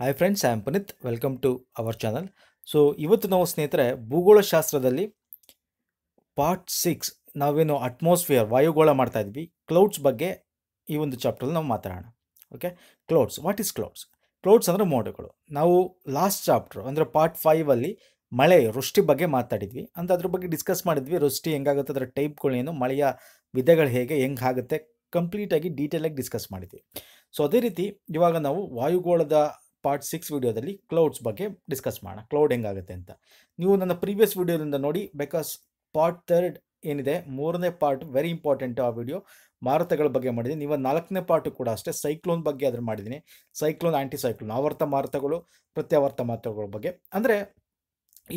hi friends am Puneeth welcome to our channel so ಇವತ್ತು ನಾವು ಸ್ನೇಹಿತರೆ ಭೂಗೋಳಶಾಸ್ತ್ರದಲ್ಲಿ ಪಾರ್ಟ್ ಸಿಕ್ಸ್ ನಾವೇನು ಅಟ್ಮಾಸ್ಫಿಯರ್ ವಾಯುಗೋಳ ಮಾಡ್ತಾ ಇದ್ವಿ ಕ್ಲೌಡ್ಸ್ ಬಗ್ಗೆ ಈ ಒಂದು ಚಾಪ್ಟ್ರಲ್ಲಿ ನಾವು ಮಾತಾಡೋಣ okay clouds what is clouds clouds ಅಂದರೆ ಮೋಡಗಳು ನಾವು ಲಾಸ್ಟ್ ಚಾಪ್ಟರ್ ಅಂದರೆ ಪಾರ್ಟ್ ಫೈವಲ್ಲಿ ಮಳೆ ವೃಷ್ಟಿ ಬಗ್ಗೆ ಮಾತಾಡಿದ್ವಿ ಅಂತ ಅದ್ರ ಬಗ್ಗೆ ಡಿಸ್ಕಸ್ ಮಾಡಿದ್ವಿ ವೃಷ್ಟಿ ಹೆಂಗಾಗುತ್ತೆ ಅದರ ಟೈಪ್ಗಳೇನು ಮಳೆಯ ವಿಧಗಳು ಹೇಗೆ ಹೆಂಗೆ ಆಗುತ್ತೆ ಕಂಪ್ಲೀಟಾಗಿ ಡೀಟೇಲಾಗಿ ಡಿಸ್ಕಸ್ ಮಾಡಿದ್ವಿ ಸೊ ಅದೇ ರೀತಿ ಇವಾಗ ನಾವು ವಾಯುಗೋಳದ ಪಾರ್ಟ್ ಸಿಕ್ಸ್ ವೀಡಿಯೋದಲ್ಲಿ ಕ್ಲೌಡ್ಸ್ ಬಗ್ಗೆ ಡಿಸ್ಕಸ್ ಮಾಡೋಣ ಕ್ಲೌಡ್ ಹೆಂಗಾಗುತ್ತೆ ಅಂತ ನೀವು ನನ್ನ ಪ್ರೀವಿಯಸ್ ವೀಡಿಯೋದಿಂದ ನೋಡಿ ಬಿಕಾಸ್ ಪಾರ್ಟ್ ತರ್ಡ್ ಏನಿದೆ ಮೂರನೇ ಪಾರ್ಟ್ ವೆರಿ ಇಂಪಾರ್ಟೆಂಟ್ ಆ ವಿಡಿಯೋ ಮಾರುತಗಳ ಬಗ್ಗೆ ಮಾಡಿದ್ದೀನಿ ಇವಾಗ ನಾಲ್ಕನೇ ಪಾರ್ಟು ಕೂಡ ಅಷ್ಟೇ ಸೈಕ್ಲೋನ್ ಬಗ್ಗೆ ಅದ್ರ ಮಾಡಿದ್ದೀನಿ ಸೈಕ್ಲೋನ್ ಆ್ಯಂಟಿ ಸೈಕ್ಲೋನ್ ಆವರ್ತ ಮಾರುತಗಳು ಪ್ರತ್ಯಾವರ್ತ ಮಾರುತಗಳ ಬಗ್ಗೆ ಅಂದರೆ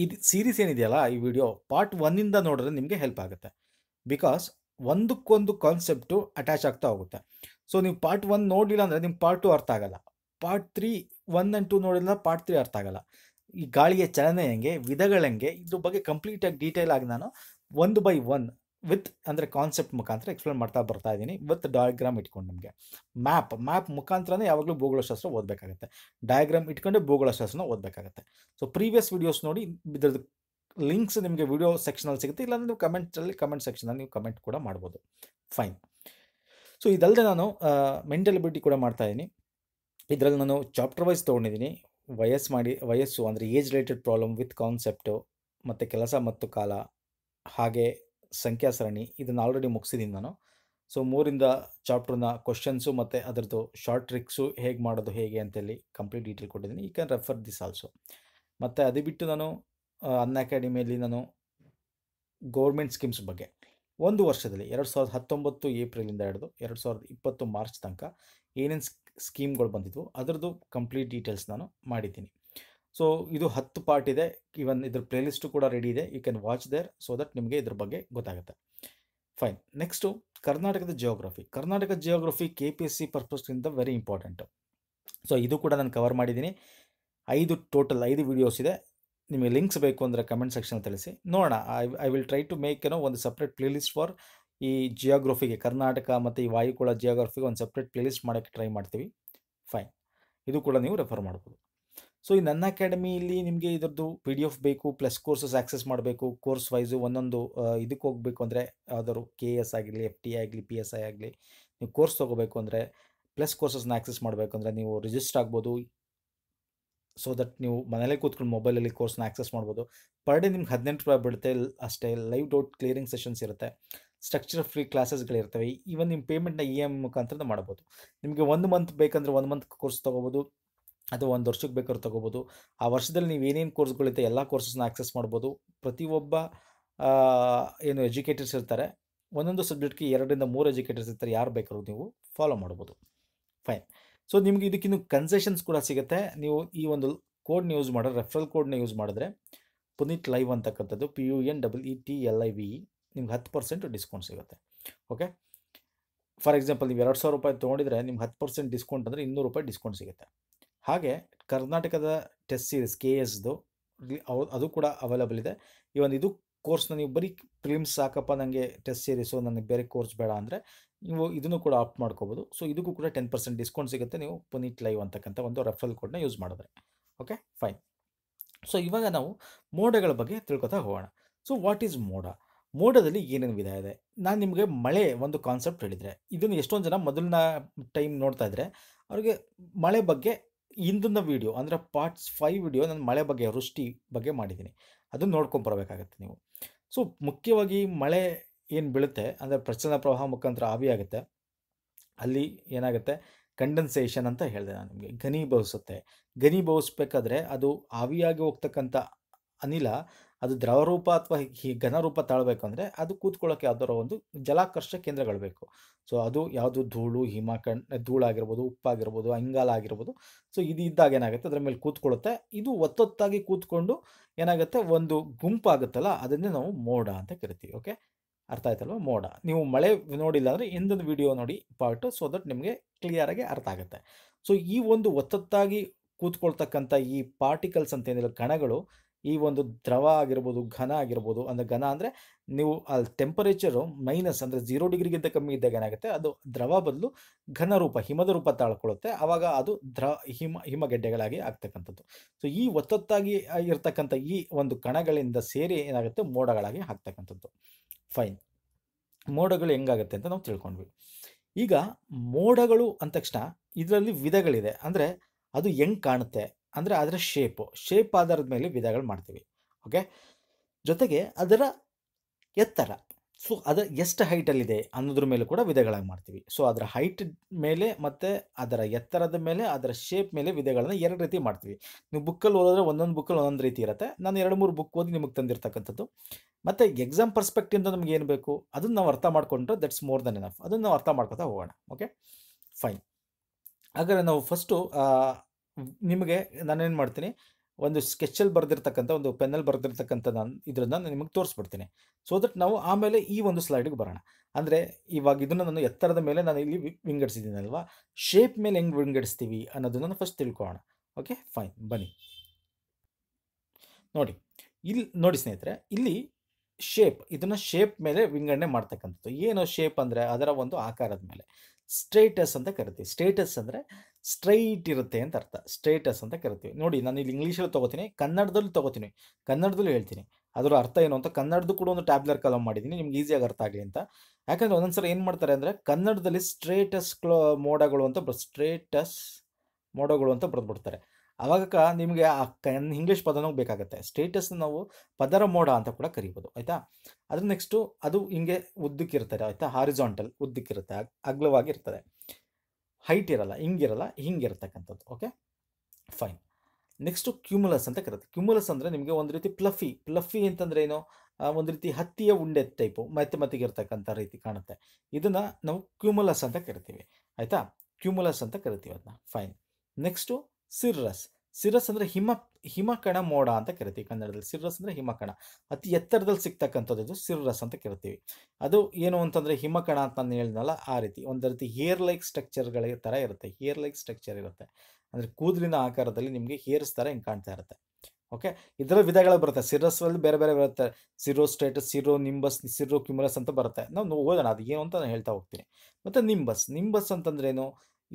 ಇದು ಸೀರೀಸ್ ಏನಿದೆಯಲ್ಲ ಈ ವಿಡಿಯೋ ಪಾರ್ಟ್ ಒನ್ನಿಂದ ನೋಡಿದ್ರೆ ನಿಮಗೆ ಹೆಲ್ಪ್ ಆಗುತ್ತೆ ಬಿಕಾಸ್ ಒಂದಕ್ಕೊಂದು ಕಾನ್ಸೆಪ್ಟು ಅಟ್ಯಾಚ್ ಆಗ್ತಾ ಹೋಗುತ್ತೆ ಸೊ ನೀವು ಪಾರ್ಟ್ ಒನ್ ನೋಡಲಿಲ್ಲ ಅಂದರೆ ನಿಮ್ಗೆ ಪಾರ್ಟ್ ಟು ಅರ್ಥ ಆಗಲ್ಲ part three one and two ನೋಡಿದ್ರೆ ಪಾರ್ಟ್ ತ್ರೀ ಅರ್ಥ ಆಗಲ್ಲ ಈ ಗಾಳಿಯ ಚಲನೆ ಹೆಂಗೆ ವಿಧಗಳು ಹೆಂಗೆ ಇದ್ರ ಬಗ್ಗೆ ಕಂಪ್ಲೀಟಾಗಿ ಡೀಟೇಲ್ ಆಗಿ ನಾನು ಒಂದು ಬೈ ಒನ್ ವಿತ್ ಅಂದರೆ ಕಾನ್ಸೆಪ್ಟ್ ಮುಖಾಂತರ ಎಕ್ಸ್ಪ್ಲೇನ್ ಮಾಡ್ತಾ ಬರ್ತಾ ಇದ್ದೀನಿ ವಿತ್ ಡಯಾಗ್ರಾಮ್ ಇಟ್ಕೊಂಡು ನಮಗೆ ಮ್ಯಾಪ್ ಮ್ಯಾಪ್ ಮುಖಾಂತರನೇ ಯಾವಾಗಲೂ ಭೂಗೋಳಶಾಸ್ತ್ರ ಓದಬೇಕಾಗುತ್ತೆ ಡಯಾಗ್ರಾಮ್ ಇಟ್ಕೊಂಡೆ ಭೂಗೋಳಶಾಸ್ತ್ರನ ಓದಬೇಕಾಗುತ್ತೆ ಸೊ ಪ್ರೀವಿಯಸ್ ವೀಡಿಯೋಸ್ ನೋಡಿ ಇದ್ರದ್ದು ಲಿಂಕ್ಸ್ ನಿಮಗೆ ವಿಡಿಯೋ ಸೆಕ್ಷನಲ್ಲಿ ಸಿಗುತ್ತೆ ಇಲ್ಲಾಂದರೆ ನೀವು ಕಮೆಂಟ್ಸಲ್ಲಿ ಕಮೆಂಟ್ ಸೆಕ್ಷನಲ್ಲಿ ನೀವು ಕಮೆಂಟ್ ಕೂಡ ಮಾಡ್ಬೋದು ಫೈನ್ ಸೊ ಇದಲ್ಲದೆ ನಾನು ಮೆಂಟಲಿಬಿಟಿ ಕೂಡ ಮಾಡ್ತಾ ಇದ್ದೀನಿ ಇದರಲ್ಲಿ ನಾನು ಚಾಪ್ಟರ್ ವೈಸ್ ತೊಗೊಂಡಿದ್ದೀನಿ ವಯಸ್ಸು ಮಾಡಿ ವಯಸ್ಸು ಅಂದರೆ age related problem with concept ಮತ್ತು ಕೆಲಸ ಮತ್ತು ಕಾಲ ಹಾಗೆ ಸಂಖ್ಯಾ ಸರಣಿ ಇದನ್ನು ಆಲ್ರೆಡಿ ಮುಗಿಸಿದ್ದೀನಿ ನಾನು ಸೊ ಮೂರಿಂದ ಚಾಪ್ಟರ್ನ ಕ್ವಶನ್ಸು ಮತ್ತು ಅದರದ್ದು ಶಾರ್ಟ್ ಟ್ರಿಕ್ಸು ಹೇಗೆ ಮಾಡೋದು ಹೇಗೆ ಅಂತೇಳಿ ಕಂಪ್ಲೀಟ್ ಡೀಟೇಲ್ ಕೊಟ್ಟಿದ್ದೀನಿ ಈ ಕ್ಯಾನ್ ರೆಫರ್ ದಿಸ್ ಆಲ್ಸೋ ಮತ್ತು ಅದು ಬಿಟ್ಟು ನಾನು ಅನ್ ಅಕಾಡೆಮಿಯಲ್ಲಿ ನಾನು ಗೌರ್ಮೆಂಟ್ ಸ್ಕೀಮ್ಸ್ ಬಗ್ಗೆ ಒಂದು ವರ್ಷದಲ್ಲಿ ಎರಡು ಸಾವಿರದ ಹತ್ತೊಂಬತ್ತು ಏಪ್ರಿಲಿಂದ ಹಿಡಿದು ಎರಡು ಸಾವಿರದ ಇಪ್ಪತ್ತು ಮಾರ್ಚ್ ತನಕ ಏನೇನು ಸ್ಕೀಮ್ಗಳು ಬಂದಿದ್ವು ಅದರದ್ದು ಕಂಪ್ಲೀಟ್ ಡೀಟೇಲ್ಸ್ ನಾನು ಮಾಡಿದ್ದೀನಿ ಸೊ ಇದು ಹತ್ತು ಪಾರ್ಟ್ ಇದೆ ಈವನ್ ಇದ್ರ ಪ್ಲೇಲಿಸ್ಟು ಕೂಡ ರೆಡಿ ಇದೆ you can watch there so that ನಿಮಗೆ ಇದ್ರ ಬಗ್ಗೆ ಗೊತ್ತಾಗುತ್ತೆ ಫೈನ್ ನೆಕ್ಸ್ಟು ಕರ್ನಾಟಕದ ಜಿಯೋಗ್ರಫಿ ಕರ್ನಾಟಕ geography K P S C ಪರ್ಪಸ್ಗಿಂತ ವೆರಿ ಇಂಪಾರ್ಟೆಂಟು ಸೊ ಇದು ಕೂಡ ನಾನು ಕವರ್ ಮಾಡಿದ್ದೀನಿ ಐದು ಟೋಟಲ್ ಐದು ವೀಡಿಯೋಸ್ ಇದೆ ನಿಮಗೆ ಲಿಂಕ್ಸ್ ಬೇಕು ಅಂದರೆ ಕಮೆಂಟ್ ಸೆಕ್ಷನ್ ತಿಳಿಸಿ ನೋಡೋಣ I will try to make ಏನೋ ಒಂದು ಸಪ್ರೇಟ್ ಪ್ಲೇಲಿಸ್ಟ್ ಫಾರ್ ಈ ಜಿಯೋಗ್ರಫಿಗೆ ಕರ್ನಾಟಕ ಮತ್ತು ಈ ವಾಯುಕುಳ ಜಿಯೋಗ್ರಫಿಗೆ ಒಂದು ಸಪ್ರೇಟ್ ಪ್ಲೇಲಿಸ್ಟ್ ಮಾಡೋಕ್ಕೆ ಟ್ರೈ ಮಾಡ್ತೀವಿ ಫೈನ್ ಇದು ಕೂಡ ನೀವು ರೆಫರ್ ಮಾಡ್ಬೋದು ಸೊ ಈ ನನ್ನ ಅಕಾಡೆಮಿಯಲ್ಲಿ ನಿಮಗೆ ಇದರದ್ದು ಪಿ ಡಿ ಎಫ್ ಬೇಕು ಪ್ಲಸ್ ಕೋರ್ಸಸ್ ಆ್ಯಕ್ಸೆಸ್ ಮಾಡಬೇಕು ಕೋರ್ಸ್ ವೈಸು ಒಂದೊಂದು ಇದಕ್ಕೆ ಹೋಗಬೇಕು ಅಂದರೆ ಯಾವ್ದಾದ್ರು ಕೆ ಎ ಎಸ್ ಆಗಲಿ ಎಫ್ ಟಿ ಆಗಲಿ ಪಿ ಎಸ್ ಐ ಆಗಲಿ ನೀವು ಕೋರ್ಸ್ ತೊಗೋಬೇಕು ಅಂದರೆ ಪ್ಲಸ್ ಕೋರ್ಸಸ್ನ ಮಾಡಬೇಕು ಅಂದರೆ ನೀವು ರಿಜಿಸ್ಟರ್ ಆಗ್ಬೋದು ಸೊ ದಟ್ ನೀವು ಮನೇಲೆ ಕೂತ್ಕೊಂಡು ಮೊಬೈಲಲ್ಲಿ ಕೋರ್ಸ್ನ ಆ್ಯಕ್ಸೆಸ್ ಮಾಡ್ಬೋದು ಪರ್ ಡೇ ನಿಮ್ಗೆ ಹದಿನೆಂಟು ರೂಪಾಯಿ ಬಿಡುತ್ತೆ ಅಷ್ಟೇ ಲೈವ್ ಡೌಟ್ ಕ್ಲಿಯರಿಂಗ್ ಸೆಷನ್ಸ್ ಇರುತ್ತೆ ಸ್ಟ್ರಕ್ಚರ್ ಫ್ರೀ ಕ್ಲಾಸಸ್ಗಳಿರ್ತವೆ ಈವನ್ ನಿಮ್ಮ ಪೇಮೆಂಟ್ನ ಇ ಎಮ್ ಮುಖಾಂತರ ಮಾಡ್ಬೋದು ನಿಮಗೆ ಒಂದು ಮಂತ್ ಬೇಕಂದ್ರೆ ಒಂದು ಮಂತ್ ಕೋರ್ಸ್ ತೊಗೋಬೋದು ಅಥವಾ ಒಂದು ವರ್ಷಕ್ಕೆ ಬೇಕಾದ್ರೂ ತೊಗೋಬೋದು ಆ ವರ್ಷದಲ್ಲಿ ನೀವು ಏನೇನು ಕೋರ್ಸ್ಗಳಿರುತ್ತೆ ಎಲ್ಲ ಕೋರ್ಸಸ್ನ ಆಕ್ಸೆಸ್ ಮಾಡ್ಬೋದು ಪ್ರತಿಯೊಬ್ಬ ಏನು ಎಜುಕೇಟರ್ಸ್ ಇರ್ತಾರೆ ಒಂದೊಂದು ಸಬ್ಜೆಕ್ಟ್ಗೆ ಎರಡರಿಂದ ಮೂರು ಎಜುಕೇಟರ್ಸ್ ಇರ್ತಾರೆ ಯಾರು ಬೇಕಾದ್ರೂ ನೀವು ಫಾಲೋ ಮಾಡ್ಬೋದು ಫೈನ್ ಸೊ ನಿಮಗೆ ಇದಕ್ಕಿನ್ನು ಕನ್ಸೆಷನ್ಸ್ ಕೂಡ ಸಿಗುತ್ತೆ ನೀವು ಈ ಒಂದು ಕೋಡ್ನ ಯೂಸ್ ಮಾಡಿದ್ರೆ ರೆಫ್ರಲ್ ಕೋಡ್ನ ಯೂಸ್ ಮಾಡಿದ್ರೆ ಪುನೀತ್ ಲೈವ್ ಅಂತಕ್ಕಂಥದ್ದು P U N W E T L I V E ನಿಮ್ಗೆ ಹತ್ತು ಪರ್ಸೆಂಟ್ ಡಿಸ್ಕೌಂಟ್ ಸಿಗುತ್ತೆ ಓಕೆ ಫಾರ್ ಎಕ್ಸಾಂಪಲ್ ನೀವು ಎರಡು ಸಾವಿರ ರೂಪಾಯಿ ತೊಗೊಂಡಿದ್ರೆ ನಿಮ್ಗೆ ಹತ್ತು ಪರ್ಸೆಂಟ್ ಡಿಸ್ಕೌಂಟ್ ಅಂದರೆ ಇನ್ನೂರು ರೂಪಾಯಿ ಡಿಸ್ಕೌಂಟ್ ಸಿಗುತ್ತೆ ಹಾಗೆ ಕರ್ನಾಟಕದ ಟೆಸ್ಟ್ ಸೀರೀಸ್ ಕೆ ಎಸ್ದು ಅದು ಕೂಡ ಅವೈಲಬಲ್ ಇದೆ ಒಂದು ಇದು ಕೋರ್ಸ್ನ ನೀವು ಬರೀ ಪ್ರಿಲಿಮ್ಸ್ ಸಾಕಪ್ಪ ನನಗೆ ಟೆಸ್ಟ್ ಸೀರೀಸು ನನಗೆ ಬೇರೆ ಕೋರ್ಸ್ ಬೇಡ ಅಂದರೆ ನೀವು ಇದನ್ನು ಕೂಡ ಆಪ್ಟ್ ಮಾಡ್ಕೋಬೋದು ಸೊ ಇದಕ್ಕೂ ಕೂಡ ಟೆನ್ ಪರ್ಸೆಂಟ್ ಡಿಸ್ಕೌಂಟ್ ಸಿಗುತ್ತೆ ನೀವು ಪುನೀತ್ ಲೈವ್ ಅಂತಕ್ಕಂಥ ಒಂದು ರೆಫರಲ್ ಕೋಡ್ನ ಯೂಸ್ ಮಾಡಿದ್ರೆ ಓಕೆ ಫೈನ್ ಸೊ ಇವಾಗ ನಾವು ಮೋಡಗಳ ಬಗ್ಗೆ ತಿಳ್ಕೊತಾ ಹೋಗೋಣ ಸೊ ವಾಟ್ ಈಸ್ ಮೋಡ ಮೋಡದಲ್ಲಿ ಏನೇನು ವಿಧ ಇದೆ ನಾನು ನಿಮಗೆ ಮಳೆ ಒಂದು ಕಾನ್ಸೆಪ್ಟ್ ಹೇಳಿದರೆ ಇದನ್ನು ಎಷ್ಟೊಂದು ಜನ ಮೊದಲಿನ ಟೈಮ್ ನೋಡ್ತಾ ಇದ್ದರೆ ಅವ್ರಿಗೆ ಮಳೆ ಬಗ್ಗೆ ಹಿಂದಿನ ವೀಡಿಯೋ ಅಂದರೆ ಪಾರ್ಟ್ಸ್ ಫೈವ್ ವಿಡಿಯೋ ನಾನು ಮಳೆ ಬಗ್ಗೆ ವೃಷ್ಟಿ ಬಗ್ಗೆ ಮಾಡಿದ್ದೀನಿ ಅದನ್ನು ನೋಡ್ಕೊಂಡು ಬರಬೇಕಾಗತ್ತೆ ನೀವು ಸೊ ಮುಖ್ಯವಾಗಿ ಮಳೆ ಏನು ಬೀಳುತ್ತೆ ಅಂದರೆ ಪ್ರಚಲನ ಪ್ರವಾಹ ಮುಖಾಂತರ ಆವಿಯಾಗುತ್ತೆ ಅಲ್ಲಿ ಏನಾಗುತ್ತೆ ಕಂಡೆನ್ಸೇಷನ್ ಅಂತ ಹೇಳಿದೆ ನಾನು ನಿಮಗೆ ಘನೀಭವಿಸುತ್ತೆ ಘನೀಭವಿಸ್ಬೇಕಾದ್ರೆ ಅದು ಆವಿಯಾಗಿ ಹೋಗ್ತಕ್ಕಂಥ ಅನಿಲ ಅದು ದ್ರವರೂಪ ಅಥವಾ ಘನ ರೂಪ ತಾಳ್ಬೇಕು ಅಂದರೆ ಅದು ಕೂತ್ಕೊಳ್ಳೋಕೆ ಯಾವ್ದಾರ ಒಂದು ಜಲಾಕರ್ಷ ಕೇಂದ್ರಗಳು ಬೇಕು ಸೊ ಅದು ಯಾವುದು ಧೂಳು ಹಿಮ ಕಣ್ ಧೂಳಾಗಿರ್ಬೋದು ಉಪ್ಪಾಗಿರ್ಬೋದು ಅಂಗಾಲ ಆಗಿರ್ಬೋದು ಸೊ ಇದು ಇದ್ದಾಗ ಏನಾಗುತ್ತೆ ಅದರ ಮೇಲೆ ಕೂತ್ಕೊಳ್ಳುತ್ತೆ ಇದು ಒತ್ತೊತ್ತಾಗಿ ಕೂತ್ಕೊಂಡು ಏನಾಗುತ್ತೆ ಒಂದು ಗುಂಪಾಗುತ್ತಲ್ಲ ಅದನ್ನೇ ನಾವು ಮೋಡ ಅಂತ ಕರಿತೀವಿ ಓಕೆ ಅರ್ಥ ಆಯ್ತಲ್ವಾ ಮೋಡ ನೀವು ಮಳೆ ನೋಡಿಲ್ಲ ಅಂದರೆ ಹಿಂದೊಂದು ವಿಡಿಯೋ ನೋಡಿ ಪಾರ್ಟ್ ಸೊ ದಟ್ ನಿಮಗೆ ಕ್ಲಿಯರಾಗಿ ಅರ್ಥ ಆಗುತ್ತೆ ಸೊ ಈ ಒಂದು ಒತ್ತೊತ್ತಾಗಿ ಕೂತ್ಕೊಳ್ತಕ್ಕಂಥ ಈ ಪಾರ್ಟಿಕಲ್ಸ್ ಅಂತ ಏನಿಲ್ಲ ಕಣಗಳು ಈ ಒಂದು ದ್ರವ ಆಗಿರ್ಬೋದು ಘನ ಆಗಿರ್ಬೋದು ಅಂದರೆ ಘನ ಅಂದರೆ ನೀವು ಅಲ್ಲಿ ಟೆಂಪರೇಚರು ಮೈನಸ್ ಅಂದರೆ ಜೀರೋ ಡಿಗ್ರಿಗಿಂತ ಕಮ್ಮಿ ಇದ್ದಾಗ ಏನಾಗುತ್ತೆ ಅದು ದ್ರವ ಬದಲು ಘನ ರೂಪ ಹಿಮದ ರೂಪ ತಾಳ್ಕೊಳ್ಳುತ್ತೆ ಆವಾಗ ಅದು ದ್ರ ಹಿಮ ಹಿಮಗೆಡ್ಡೆಗಳಾಗಿ ಆಗ್ತಕ್ಕಂಥದ್ದು ಸೊ ಈ ಒತ್ತೊತ್ತಾಗಿ ಇರ್ತಕ್ಕಂಥ ಈ ಒಂದು ಕಣಗಳಿಂದ ಸೇರಿ ಏನಾಗುತ್ತೆ ಮೋಡಗಳಾಗಿ ಆಗ್ತಕ್ಕಂಥದ್ದು ಫೈನ್ ಮೋಡಗಳು ಹೆಂಗಾಗುತ್ತೆ ಅಂತ ನಾವು ತಿಳ್ಕೊಂಡ್ವಿ ಈಗ ಮೋಡಗಳು ಅಂದ ತಕ್ಷಣ ಇದರಲ್ಲಿ ವಿಧಗಳಿದೆ ಅಂದರೆ ಅದು ಹೆಂಗೆ ಕಾಣುತ್ತೆ ಅಂದರೆ ಅದರ ಶೇಪು ಶೇಪ್ ಆಧಾರದ ಮೇಲೆ ವಿಧಗಳು ಮಾಡ್ತೀವಿ ಓಕೆ ಜೊತೆಗೆ ಅದರ ಎತ್ತರ ಸೊ ಅದರ ಎಷ್ಟು ಹೈಟಲ್ಲಿದೆ ಅನ್ನೋದ್ರ ಮೇಲೆ ಕೂಡ ವಿಧಗಳಾಗಿ ಮಾಡ್ತೀವಿ ಸೊ ಅದರ ಹೈಟ್ ಮೇಲೆ ಮತ್ತು ಅದರ ಎತ್ತರದ ಮೇಲೆ ಅದರ ಶೇಪ್ ಮೇಲೆ ವಿಧಗಳನ್ನ ಎರಡು ರೀತಿ ಮಾಡ್ತೀವಿ ನೀವು ಬುಕ್ಕಲ್ಲಿ ಓದಿದ್ರೆ ಒಂದೊಂದು ಬುಕ್ಕಲ್ಲಿ ಒಂದೊಂದು ರೀತಿ ಇರುತ್ತೆ ನಾನು ಎರಡು ಮೂರು ಬುಕ್ ಓದಿ ನಿಮಗೆ ತಂದಿರತಕ್ಕಂಥದ್ದು ಮತ್ತು ಎಕ್ಸಾಮ್ ಅಂತ ನಮ್ಗೆ ಏನು ಬೇಕು ಅದನ್ನು ನಾವು ಅರ್ಥ ಮಾಡಿಕೊಂಡ್ರೆ ದಟ್ಸ್ ಮೋರ್ ದನ್ ಎನಫ್ ಅದನ್ನು ನಾವು ಅರ್ಥ ಮಾಡ್ಕೊತಾ ಹೋಗೋಣ ಓಕೆ ಫೈನ್ ಹಾಗಾದ್ರೆ ನಾವು ಫಸ್ಟು ನಿಮಗೆ ನಾನೇನು ಮಾಡ್ತೀನಿ ಒಂದು ಸ್ಕೆಚಲ್ಲಿ ಬರೆದಿರ್ತಕ್ಕಂಥ ಒಂದು ಪೆನ್ನಲ್ಲಿ ಬರೆದಿರ್ತಕ್ಕಂಥ ನಾನು ಇದರನ್ನ ನಾನು ನಿಮಗೆ ತೋರಿಸ್ಬಿಡ್ತೀನಿ ಸೊ ದಟ್ ನಾವು ಆಮೇಲೆ ಈ ಒಂದು ಸ್ಲೈಡಿಗೆ ಬರೋಣ ಅಂದರೆ ಇವಾಗ ಇದನ್ನು ನಾನು ಎತ್ತರದ ಮೇಲೆ ನಾನು ಇಲ್ಲಿ ವಿಂಗಡಿಸಿದ್ದೀನಲ್ವಾ ಶೇಪ್ ಮೇಲೆ ಹೆಂಗೆ ವಿಂಗಡಿಸ್ತೀವಿ ಅನ್ನೋದನ್ನು ನಾನು ಫಸ್ಟ್ ತಿಳ್ಕೊಳ್ಳೋಣ ಓಕೆ ಫೈನ್ ಬನ್ನಿ ನೋಡಿ ಇಲ್ಲಿ ನೋಡಿ ಸ್ನೇಹಿತರೆ ಇಲ್ಲಿ ಶೇಪ್ ಇದನ್ನು ಶೇಪ್ ಮೇಲೆ ವಿಂಗಡಣೆ ಮಾಡ್ತಕ್ಕಂಥದ್ದು ಏನು ಶೇಪ್ ಅಂದರೆ ಅದರ ಒಂದು ಆಕಾರದ ಮೇಲೆ ಸ್ಟ್ರೇಟಸ್ ಅಂತ ಕರಿತೀವಿ ಸ್ಟೇಟಸ್ ಅಂದರೆ ಸ್ಟ್ರೈಟ್ ಇರುತ್ತೆ ಅಂತ ಅರ್ಥ ಸ್ಟೇಟಸ್ ಅಂತ ಕರಿತೀವಿ ನೋಡಿ ನಾನು ಇಲ್ಲಿ ಇಂಗ್ಲೀಷಲ್ಲಿ ತೊಗೋತೀನಿ ಕನ್ನಡದಲ್ಲಿ ತೊಗೋತೀನಿ ಕನ್ನಡದಲ್ಲೂ ಹೇಳ್ತೀನಿ ಅದರ ಅರ್ಥ ಏನು ಅಂತ ಕನ್ನಡದ್ದು ಕೂಡ ಒಂದು ಟ್ಯಾಬ್ಲರ್ ಕಾಲಮ್ ಮಾಡಿದ್ದೀನಿ ನಿಮ್ಗೆ ಈಸಿಯಾಗಿ ಅರ್ಥ ಆಗಲಿ ಅಂತ ಯಾಕಂದರೆ ಒಂದೊಂದ್ಸಲ ಏನು ಮಾಡ್ತಾರೆ ಅಂದರೆ ಕನ್ನಡದಲ್ಲಿ ಸ್ಟ್ರೇಟಸ್ ಕ್ಲೋ ಮೋಡಗಳು ಅಂತ ಬರ್ ಸ್ಟ್ರೇಟಸ್ ಮೋಡಗಳು ಅಂತ ಬರೆದ್ಬಿಡ್ತಾರೆ ಅವಾಗ ನಿಮಗೆ ಆ ಇಂಗ್ಲೀಷ್ ಪದನೂ ಬೇಕಾಗುತ್ತೆ ಸ್ಟೇಟಸ್ನ ನಾವು ಪದರ ಮೋಡ ಅಂತ ಕೂಡ ಕರಿಬೋದು ಆಯಿತಾ ಅದ್ರ ನೆಕ್ಸ್ಟು ಅದು ಹಿಂಗೆ ಉದ್ದಕ್ಕಿರ್ತಾರೆ ಆಯಿತಾ ಹಾರಿಜಾಂಟಲ್ ಉದ್ದಕ್ಕಿರುತ್ತೆ ಅಗ್ಲವಾಗಿರ್ತದೆ ಹೈಟ್ ಇರಲ್ಲ ಹಿಂಗಿರಲ್ಲ ಹಿಂಗಿರತಕ್ಕಂಥದ್ದು ಓಕೆ ಫೈನ್ ನೆಕ್ಸ್ಟು ಕ್ಯೂಮುಲಸ್ ಅಂತ ಕರೀತಾರೆ ಕ್ಯೂಮುಲಸ್ ಅಂದರೆ ನಿಮಗೆ ಒಂದು ರೀತಿ ಪ್ಲಫಿ ಪ್ಲಫಿ ಅಂತಂದ್ರೆ ಏನು ಒಂದು ರೀತಿ ಹತ್ತಿಯ ಉಂಡೆ ಟೈಪು ಮತ್ತೆ ಮತ್ತಿಗೆ ಇರ್ತಕ್ಕಂಥ ರೀತಿ ಕಾಣುತ್ತೆ ಇದನ್ನ ನಾವು ಕ್ಯೂಮುಲಸ್ ಅಂತ ಕರಿತೀವಿ ಆಯಿತಾ ಕ್ಯೂಮುಲಸ್ ಅಂತ ಕರಿತೀವಿ ಅದನ್ನ ಫೈನ್ ನೆಕ್ಸ್ಟು ಸಿರ್ರಸ್ ಸಿರಸ್ ಅಂದರೆ ಹಿಮ ಹಿಮಕಣ ಮೋಡ ಅಂತ ಕರಿತೀವಿ ಕನ್ನಡದಲ್ಲಿ ಸಿರ್ರಸ್ ಅಂದರೆ ಹಿಮಕಣ ಅತಿ ಎತ್ತರದಲ್ಲಿ ಸಿಗ್ತಕ್ಕಂಥದ್ದು ಇದು ಸಿರ್ರಸ್ ಅಂತ ಕರಿತೀವಿ ಅದು ಏನು ಅಂತಂದರೆ ಹಿಮಕಣ ಅಂತ ನಾನು ಹೇಳಿದ್ನಲ್ಲ ಆ ರೀತಿ ಒಂದು ರೀತಿ ಹೇರ್ ಲೈಕ್ ಸ್ಟ್ರಕ್ಚರ್ಗಳ ಥರ ಇರುತ್ತೆ ಹೇರ್ ಲೈಕ್ ಸ್ಟ್ರಕ್ಚರ್ ಇರುತ್ತೆ ಅಂದರೆ ಕೂದಲಿನ ಆಕಾರದಲ್ಲಿ ನಿಮಗೆ ಹೇರ್ಸ್ ಥರ ಹಿಂಗೆ ಕಾಣ್ತಾ ಇರುತ್ತೆ ಓಕೆ ಇದರ ವಿಧಗಳು ಬರುತ್ತೆ ಅಲ್ಲಿ ಬೇರೆ ಬೇರೆ ಬರುತ್ತೆ cirro stratus cirro nimbus cirro cumulus ಅಂತ ಬರುತ್ತೆ ನಾವು ಓದೋಣ ಅದು ಏನು ಅಂತ ನಾನು ಹೇಳ್ತಾ ಹೋಗ್ತೀನಿ ಮತ್ತು ನಿಂಬಸ್ ನಿಂಬಸ್ ಅಂತಂದ್ರೇನು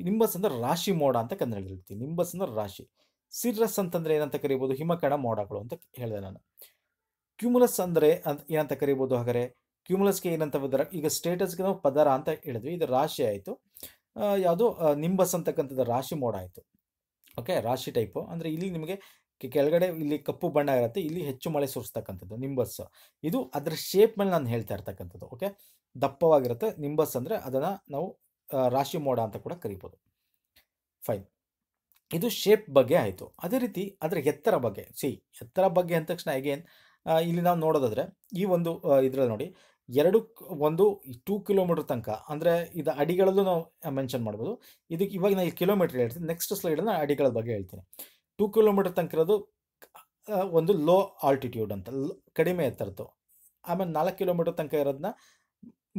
ನಿಂಬಸ್ ಅಂದ್ರೆ ರಾಶಿ ಮೋಡ ಅಂತ ಹೇಳಿರ್ತೀವಿ ನಿಂಬಸ್ ಅಂದ್ರೆ ರಾಶಿ ಸಿರ್ರಸ್ ಅಂತಂದ್ರೆ ಏನಂತ ಕರಿಬಹುದು ಹಿಮಕಣ ಮೋಡಗಳು ಅಂತ ಹೇಳಿದೆ ನಾನು ಕ್ಯೂಮುಲಸ್ ಅಂದ್ರೆ ಏನಂತ ಕರಿಬಹುದು ಹಾಗರೆ ಕ್ಯೂಮುಲಸ್ಗೆ ಏನಂತ ಪದರ ಈಗ ಸ್ಟೇಟಸ್ಗೆ ನಾವು ಪದರ ಅಂತ ಹೇಳಿದ್ವಿ ಇದು ರಾಶಿ ಆಯಿತು ಯಾವುದು ನಿಂಬಸ್ ಅಂತಕ್ಕಂಥದ್ದು ರಾಶಿ ಮೋಡ ಆಯಿತು ಓಕೆ ರಾಶಿ ಟೈಪು ಅಂದರೆ ಇಲ್ಲಿ ನಿಮಗೆ ಕೆಳಗಡೆ ಇಲ್ಲಿ ಕಪ್ಪು ಬಣ್ಣ ಇರುತ್ತೆ ಇಲ್ಲಿ ಹೆಚ್ಚು ಮಳೆ ಸುರಿಸ್ತಕ್ಕಂಥದ್ದು ನಿಂಬಸ್ ಇದು ಅದರ ಶೇಪ್ ಮೇಲೆ ನಾನು ಹೇಳ್ತಾ ಇರ್ತಕ್ಕಂಥದ್ದು ಓಕೆ ದಪ್ಪವಾಗಿರುತ್ತೆ ನಿಂಬಸ್ ಅಂದರೆ ಅದನ್ನು ನಾವು ರಾಶಿ ಮೋಡ ಅಂತ ಕೂಡ ಕರಿಬೋದು ಫೈನ್ ಇದು ಶೇಪ್ ಬಗ್ಗೆ ಆಯಿತು ಅದೇ ರೀತಿ ಅದರ ಎತ್ತರ ಬಗ್ಗೆ ಸಿ ಎತ್ತರ ಬಗ್ಗೆ ಅಂದ ತಕ್ಷಣ ಅಗೇನ್ ಇಲ್ಲಿ ನಾವು ನೋಡೋದಾದರೆ ಈ ಒಂದು ಇದರಲ್ಲಿ ನೋಡಿ ಎರಡು ಒಂದು ಟೂ ಕಿಲೋಮೀಟ್ರ್ ತನಕ ಅಂದರೆ ಇದು ಅಡಿಗಳಲ್ಲೂ ನಾವು ಮೆನ್ಷನ್ ಮಾಡ್ಬೋದು ಇದಕ್ಕೆ ಇವಾಗ ನಾನು ಇಲ್ಲಿ ಕಿಲೋಮೀಟ್ರ್ ಹೇಳ್ತೀನಿ ನೆಕ್ಸ್ಟ್ ಸ್ಲೈಡ್ ನಾನು ಅಡಿಗಳ ಬಗ್ಗೆ ಹೇಳ್ತೀನಿ ಟೂ ಕಿಲೋಮೀಟ್ರ್ ತನಕ ಇರೋದು ಒಂದು ಲೋ ಆಲ್ಟಿಟ್ಯೂಡ್ ಅಂತ ಕಡಿಮೆ ಎತ್ತರದ್ದು ಆಮೇಲೆ ನಾಲ್ಕು ಕಿಲೋಮೀಟ್ರ್ ತನಕ ಇರೋದನ್ನ